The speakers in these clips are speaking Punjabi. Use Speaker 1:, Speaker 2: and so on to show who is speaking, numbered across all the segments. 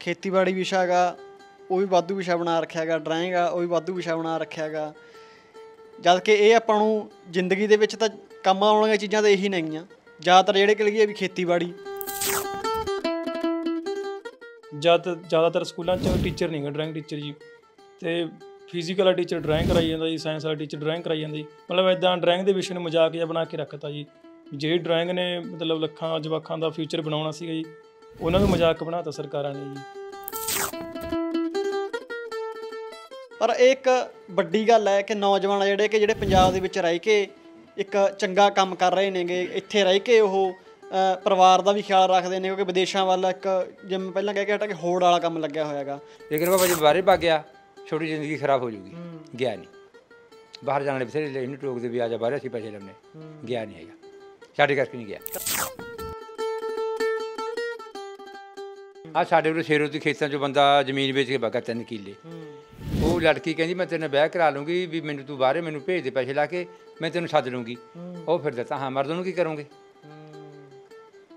Speaker 1: ਖੇਤੀਬਾੜੀ ਵਿਸ਼ਾ ਹੈਗਾ ਉਹ ਵੀ ਵਾਧੂ ਵਿਸ਼ਾ ਬਣਾ ਰੱਖਿਆ ਹੈਗਾ ਡਰਾਇੰਗ ਆ ਉਹ ਵੀ ਵਾਧੂ ਵਿਸ਼ਾ ਬਣਾ ਰੱਖਿਆ ਹੈਗਾ ਜਦ ਕਿ ਇਹ ਆਪਾਂ ਨੂੰ ਜ਼ਿੰਦਗੀ ਦੇ ਵਿੱਚ ਤਾਂ ਕੰਮ ਆਉਣ ਵਾਲੀਆਂ ਚੀਜ਼ਾਂ ਤਾਂ ਇਹੀ ਨਹੀਂ ਜਾਂ
Speaker 2: ਜ਼ਿਆਦਾਤਰ ਜਿਹੜੇ ਕਿ ਲਈਏ ਵੀ ਖੇਤੀਬਾੜੀ ਜਦ ਜ਼ਿਆਦਾਤਰ ਸਕੂਲਾਂ 'ਚ ਟੀਚਰ ਨਹੀਂ ਹੈ ਡਰਾਇੰਗ ਟੀਚਰ ਜੀ ਤੇ ਫਿਜ਼ੀਕਲ ਆ ਟੀਚਰ ਡਰਾਇੰਗ ਕਰਾਈ ਜਾਂਦਾ ਜੀ ਸਾਇੰਸ ਵਾਲਾ ਟੀਚਰ ਡਰਾਇੰਗ ਕਰਾਈ ਜਾਂਦੀ ਮਤਲਬ ਐਦਾਂ ਡਰਾਇੰਗ ਦੇ ਵਿਸ਼ੇ ਨੂੰ ਮਜ਼ਾਕ ਜਿਹਾ ਬਣਾ ਕੇ ਰੱਖਤਾ ਜੀ ਜਿਹੜੀ ਡਰਾਇੰਗ ਨੇ ਮਤਲਬ ਲੱਖਾਂ ਜਵਾਖਾਂ ਦਾ ਫਿਊਚਰ ਬਣਾਉਣਾ ਸੀਗਾ ਜੀ ਉਹਨਾਂ ਨੂੰ ਮਜ਼ਾਕ ਬਣਾਤਾ ਸਰਕਾਰਾਂ ਨੇ ਜੀ ਪਰ ਇੱਕ ਵੱਡੀ ਗੱਲ
Speaker 1: ਹੈ ਕਿ ਨੌਜਵਾਨ ਜਿਹੜੇ ਕਿ ਜਿਹੜੇ ਪੰਜਾਬ ਦੇ ਵਿੱਚ ਰਹਿ ਕੇ ਇੱਕ ਚੰਗਾ ਕੰਮ ਕਰ ਰਹੇ ਨੇਗੇ ਇੱਥੇ ਰਹਿ ਕੇ ਉਹ ਪਰਿਵਾਰ ਦਾ ਵੀ ਖਿਆਲ ਰੱਖਦੇ ਨੇ ਕਿਉਂਕਿ ਵਿਦੇਸ਼ਾਂ ਵੱਲ ਇੱਕ ਜਿਵੇਂ ਪਹਿਲਾਂ ਕਹਿ ਕੇ ਹਟਾ ਕਿ ਹੋੜ
Speaker 3: ਵਾਲਾ ਕੰਮ ਲੱਗਿਆ ਹੋਇਆਗਾ ਲੇਕਿਨ ਬਾਬਾ ਜੀ ਬਾਹਰ ਭਾ ਗਿਆ ਛੋਟੀ ਜ਼ਿੰਦਗੀ ਖਰਾਬ ਹੋ ਜੂਗੀ ਗਿਆ ਨਹੀਂ ਬਾਹਰ ਜਾਣ ਲਈ ਬਥੇਰੇ ਇਹਨੂੰ ਟੋਕਦੇ ਵੀ ਆ ਜਾ ਬਾਹਰ ਅਸੀਂ ਪੈਸੇ ਲੈਣੇ ਗਿਆ ਨਹੀਂ ਹੈਗਾ ਸਾਡੇ ਕਰਕੇ ਨਹੀਂ ਗਿਆ ਆ ਸਾਡੇ ਕੋਲ ਸ਼ੇਰੋ ਦੀ ਖੇਤਾਂ 'ਚ ਬੰਦਾ ਜ਼ਮੀਨ ਵੇਚ ਕੇ ਬਗਾ ਤਿੰਨ ਕਿੱਲੇ ਉਹ ਲੜਕੀ ਕਹਿੰਦੀ ਮੈਂ ਤੇਰੇ ਨਾਲ ਵਿਆਹ ਕਰਾ ਲੂੰਗੀ ਵੀ ਮੈਨੂੰ ਤੂੰ ਬਾਹਰੇ ਮੈਨੂੰ ਭੇਜ ਦੇ ਪੈਸੇ ਲਾ ਕੇ ਮੈਂ ਤੈਨੂੰ ਛੱਡ ਲੂੰਗੀ ਉਹ ਫਿਰ ਦਿੱਤਾ ਹਾਂ ਮਰਦ ਨੂੰ ਕੀ ਕਰੋਗੇ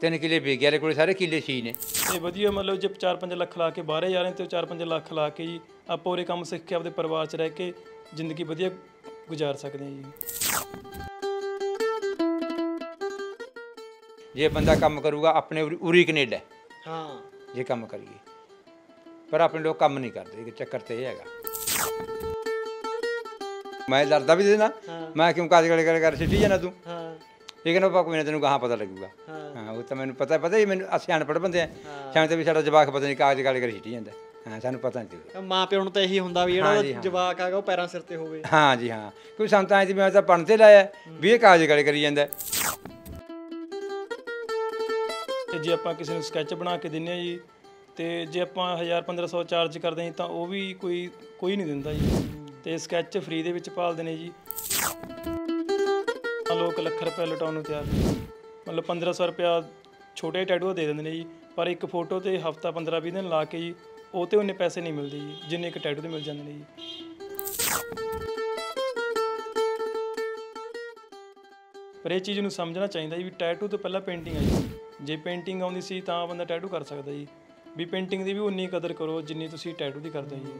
Speaker 3: ਤਿੰਨ ਕਿੱਲੇ ਵੇਚ ਗਿਆ ਕੋਲੇ ਸਾਰੇ ਕਿੱਲੇ ਸੀ ਨੇ ਇਹ ਵਧੀਆ ਮਤਲਬ ਜੇ 4-5 ਲੱਖ
Speaker 2: ਲਾ ਕੇ ਬਾਹਰੇ ਜਾ ਰਹੇ ਤੇ 4-5 ਲੱਖ ਲਾ ਕੇ ਜੀ ਆਪਾਂ ਉਹਰੇ ਕੰਮ ਸਿੱਖ ਕੇ ਆਪਦੇ ਪਰਿਵਾਰ 'ਚ ਰਹਿ ਕੇ ਜ਼ਿੰਦਗੀ
Speaker 3: ਵਧੀਆ ਗੁਜ਼ਾਰ ਸਕਦੇ ਹਾਂ ਜੀ ਜੇ ਬੰਦਾ ਕੰਮ ਕਰੂਗਾ ਆਪਣੇ ਉਰੀ ਕੈਨੇਡਾ ਹਾਂ ਜੇ ਕੰਮ ਕਰੀਏ ਪਰ ਆਪਣੇ ਲੋਕ ਕੰਮ ਨਹੀਂ ਕਰਦੇ ਇਹ ਚੱਕਰ ਤੇ ਇਹ ਹੈਗਾ ਮੈਂ ਲੜਦਾ ਵੀ ਦੇਣਾ ਮੈਂ ਕਿਉਂ ਕਾਜ ਗਲੇ ਗਲੇ ਕਰ ਸਿੱਟੀ ਜਾਣਾ ਤੂੰ ਹਾਂ ਇਹ ਕਹਿੰਦਾ ਕੋਈ ਨਾ ਤੈਨੂੰ ਕਹਾ ਪਤਾ ਲੱਗੂਗਾ ਹਾਂ ਉਹ ਤਾਂ ਮੈਨੂੰ ਪਤਾ ਪਤਾ ਹੀ ਮੈਨੂੰ ਅਸੀਂ ਅਨਪੜ੍ਹ ਬੰਦੇ ਆ ਸਾਨੂੰ ਤਾਂ ਵੀ ਸਾਡਾ ਜਵਾਕ ਪਤਾ ਨਹੀਂ ਕਾਜ ਗਲੇ ਕਰ ਸਿੱਟੀ ਜਾਂਦਾ ਹਾਂ ਸਾਨੂੰ ਪਤਾ ਨਹੀਂ
Speaker 1: ਮਾਂ ਪਿਓ ਨੂੰ ਤਾਂ ਇਹੀ ਹੁੰਦਾ ਵੀ ਜਿਹੜਾ ਜਵਾਕ ਆਗਾ ਉਹ ਪੈਰਾਂ ਸਿਰ ਤੇ ਹੋਵੇ
Speaker 3: ਹਾਂ ਜੀ ਹਾਂ ਕੋਈ ਸੰਤਾਂ ਦੀ ਮੈਂ ਤਾਂ ਪੜਨ ਤੇ ਲਾਇਆ ਵੀ ਇਹ ਕਾਜ ਗਲੇ ਕਰੀ ਜਾਂਦਾ
Speaker 2: ਤੇ ਜੇ ਆਪਾਂ ਕਿਸੇ ਨੂੰ ਸਕੈਚ ਬਣਾ ਕੇ ਦਿੰਨੇ ਆ ਜੀ ਤੇ ਜੇ ਆਪਾਂ 1000 1500 ਚਾਰਜ ਕਰਦੇ ਆ ਤਾਂ ਉਹ ਵੀ ਕੋਈ ਕੋਈ ਨਹੀਂ ਦਿੰਦਾ ਜੀ ਤੇ ਸਕੈਚ ਫ੍ਰੀ ਦੇ ਵਿੱਚ ਪਾਲਦੇ ਨੇ ਜੀ ਲੋਕ ਲੱਖ ਰੁਪਏ ਲਟਾਉਣ ਨੂੰ ਤਿਆਰ ਮਤਲਬ 1500 ਰੁਪਿਆ ਛੋਟੇ ਟੈਟੂ ਦੇ ਦਿੰਦੇ ਨੇ ਜੀ ਪਰ ਇੱਕ ਫੋਟੋ ਤੇ ਹਫਤਾ 15 20 ਦਿਨ ਲਾ ਕੇ ਜੀ ਉਹ ਤੇ ਉਹਨੇ ਪੈਸੇ ਨਹੀਂ ਮਿਲਦੇ ਜੀ ਜਿੰਨੇ ਇੱਕ ਟੈਟੂ ਦੇ ਮਿਲ ਜਾਂਦੇ ਨੇ ਜੀ ਪਰ ਇਹ ਚੀਜ਼ ਨੂੰ ਸਮਝਣਾ ਚਾਹੀਦਾ ਜੀ ਵੀ ਟੈਟੂ ਤੋਂ ਪਹਿਲਾਂ ਪੇਂਟਿੰਗ ਆ ਜੀ ਜੇ ਪੇਂਟਿੰਗ ਆਉਂਦੀ ਸੀ ਤਾਂ ਬੰਦਾ ਟੈਟੂ ਕਰ ਸਕਦਾ ਜੀ ਵੀ ਪੇਂਟਿੰਗ ਦੀ ਵੀ ਉਨੀ ਕਦਰ ਕਰੋ ਜਿੰਨੀ ਤੁਸੀਂ ਟੈਟੂ ਦੀ ਕਰਦੇ ਜੀ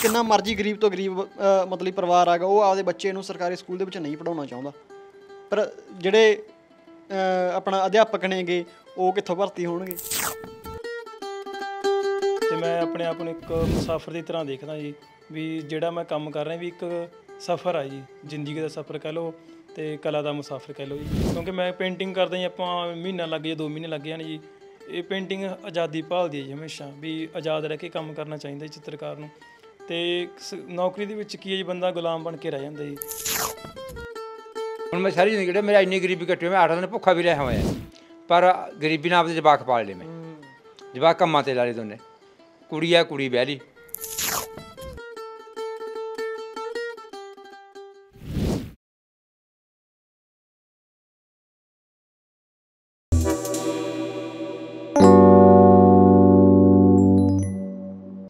Speaker 1: ਕਿੰਨਾ ਮਰਜ਼ੀ ਗਰੀਬ ਤੋਂ ਗਰੀਬ ਮਤਲਬ ਪਰਿਵਾਰ ਆਗਾ ਉਹ ਆਪਦੇ ਬੱਚੇ ਨੂੰ ਸਰਕਾਰੀ ਸਕੂਲ ਦੇ ਵਿੱਚ ਨਹੀਂ ਪੜਾਉਣਾ ਚਾਹੁੰਦਾ ਪਰ ਜਿਹੜੇ
Speaker 2: ਆਪਣਾ ਅਧਿਆਪਕ ਨੇਗੇ ਉਹ ਕਿੱਥੋਂ ਭਰਤੀ ਹੋਣਗੇ ਤੇ ਮੈਂ ਆਪਣੇ ਆਪ ਨੂੰ ਇੱਕ ਮੁਸਾਫਰ ਦੀ ਤਰ੍ਹਾਂ ਦੇਖਦਾ ਜੀ ਵੀ ਜਿਹੜਾ ਮੈਂ ਕੰਮ ਕਰ ਰਿਹਾ ਵੀ ਇੱਕ ਸਫ਼ਰ ਆ ਜੀ ਜ਼ਿੰਦਗੀ ਦਾ ਸਫ਼ਰ ਕਹ ਲਓ ਤੇ ਕਲਾ ਦਾ ਮੁਸਾਫਰ ਕਹਿ ਲਓ ਜੀ ਕਿਉਂਕਿ ਮੈਂ ਪੇਂਟਿੰਗ ਕਰਦਾ ਜੀ ਆਪਾਂ ਮਹੀਨਾ ਲੱਗ ਜਾ 2 ਮਹੀਨੇ ਲੱਗ ਜਾਣ ਜੀ ਇਹ ਪੇਂਟਿੰਗ ਆਜ਼ਾਦੀ ਭਾਲਦੀ ਹੈ ਜੀ ਹਮੇਸ਼ਾ ਵੀ ਆਜ਼ਾਦ ਰਹਿ ਕੇ ਕੰਮ ਕਰਨਾ ਚਾਹੀਦਾ ਚਿੱਤਰਕਾਰ ਨੂੰ ਤੇ ਨੌਕਰੀ ਦੇ ਵਿੱਚ ਕੀ ਹੈ ਜੀ ਬੰਦਾ ਗੁਲਾਮ ਬਣ
Speaker 3: ਕੇ ਰਹਿ ਜਾਂਦਾ ਜੀ ਹੁਣ ਮੈਂ ਸਾਰੀ ਜ਼ਿੰਦਗੀ ਮੇਰਾ ਇੰਨੀ ਗਰੀਬੀ ਕੱਟੀ ਮੈਂ 8 ਦਿਨ ਭੁੱਖਾ ਵੀ ਰਿਹਾ ਹੋਇਆ ਪਰ ਗਰੀਬੀ ਨਾਲ ਆਪਦੇ ਜਵਾਕ ਪਾਲ ਲਏ ਮੈਂ ਜਵਾਕ ਕੰਮਾਂ ਤੇ ਲਾ ਦੋਨੇ ਕੁੜੀਆ ਕੁੜੀ ਬਹਿ ਲਈ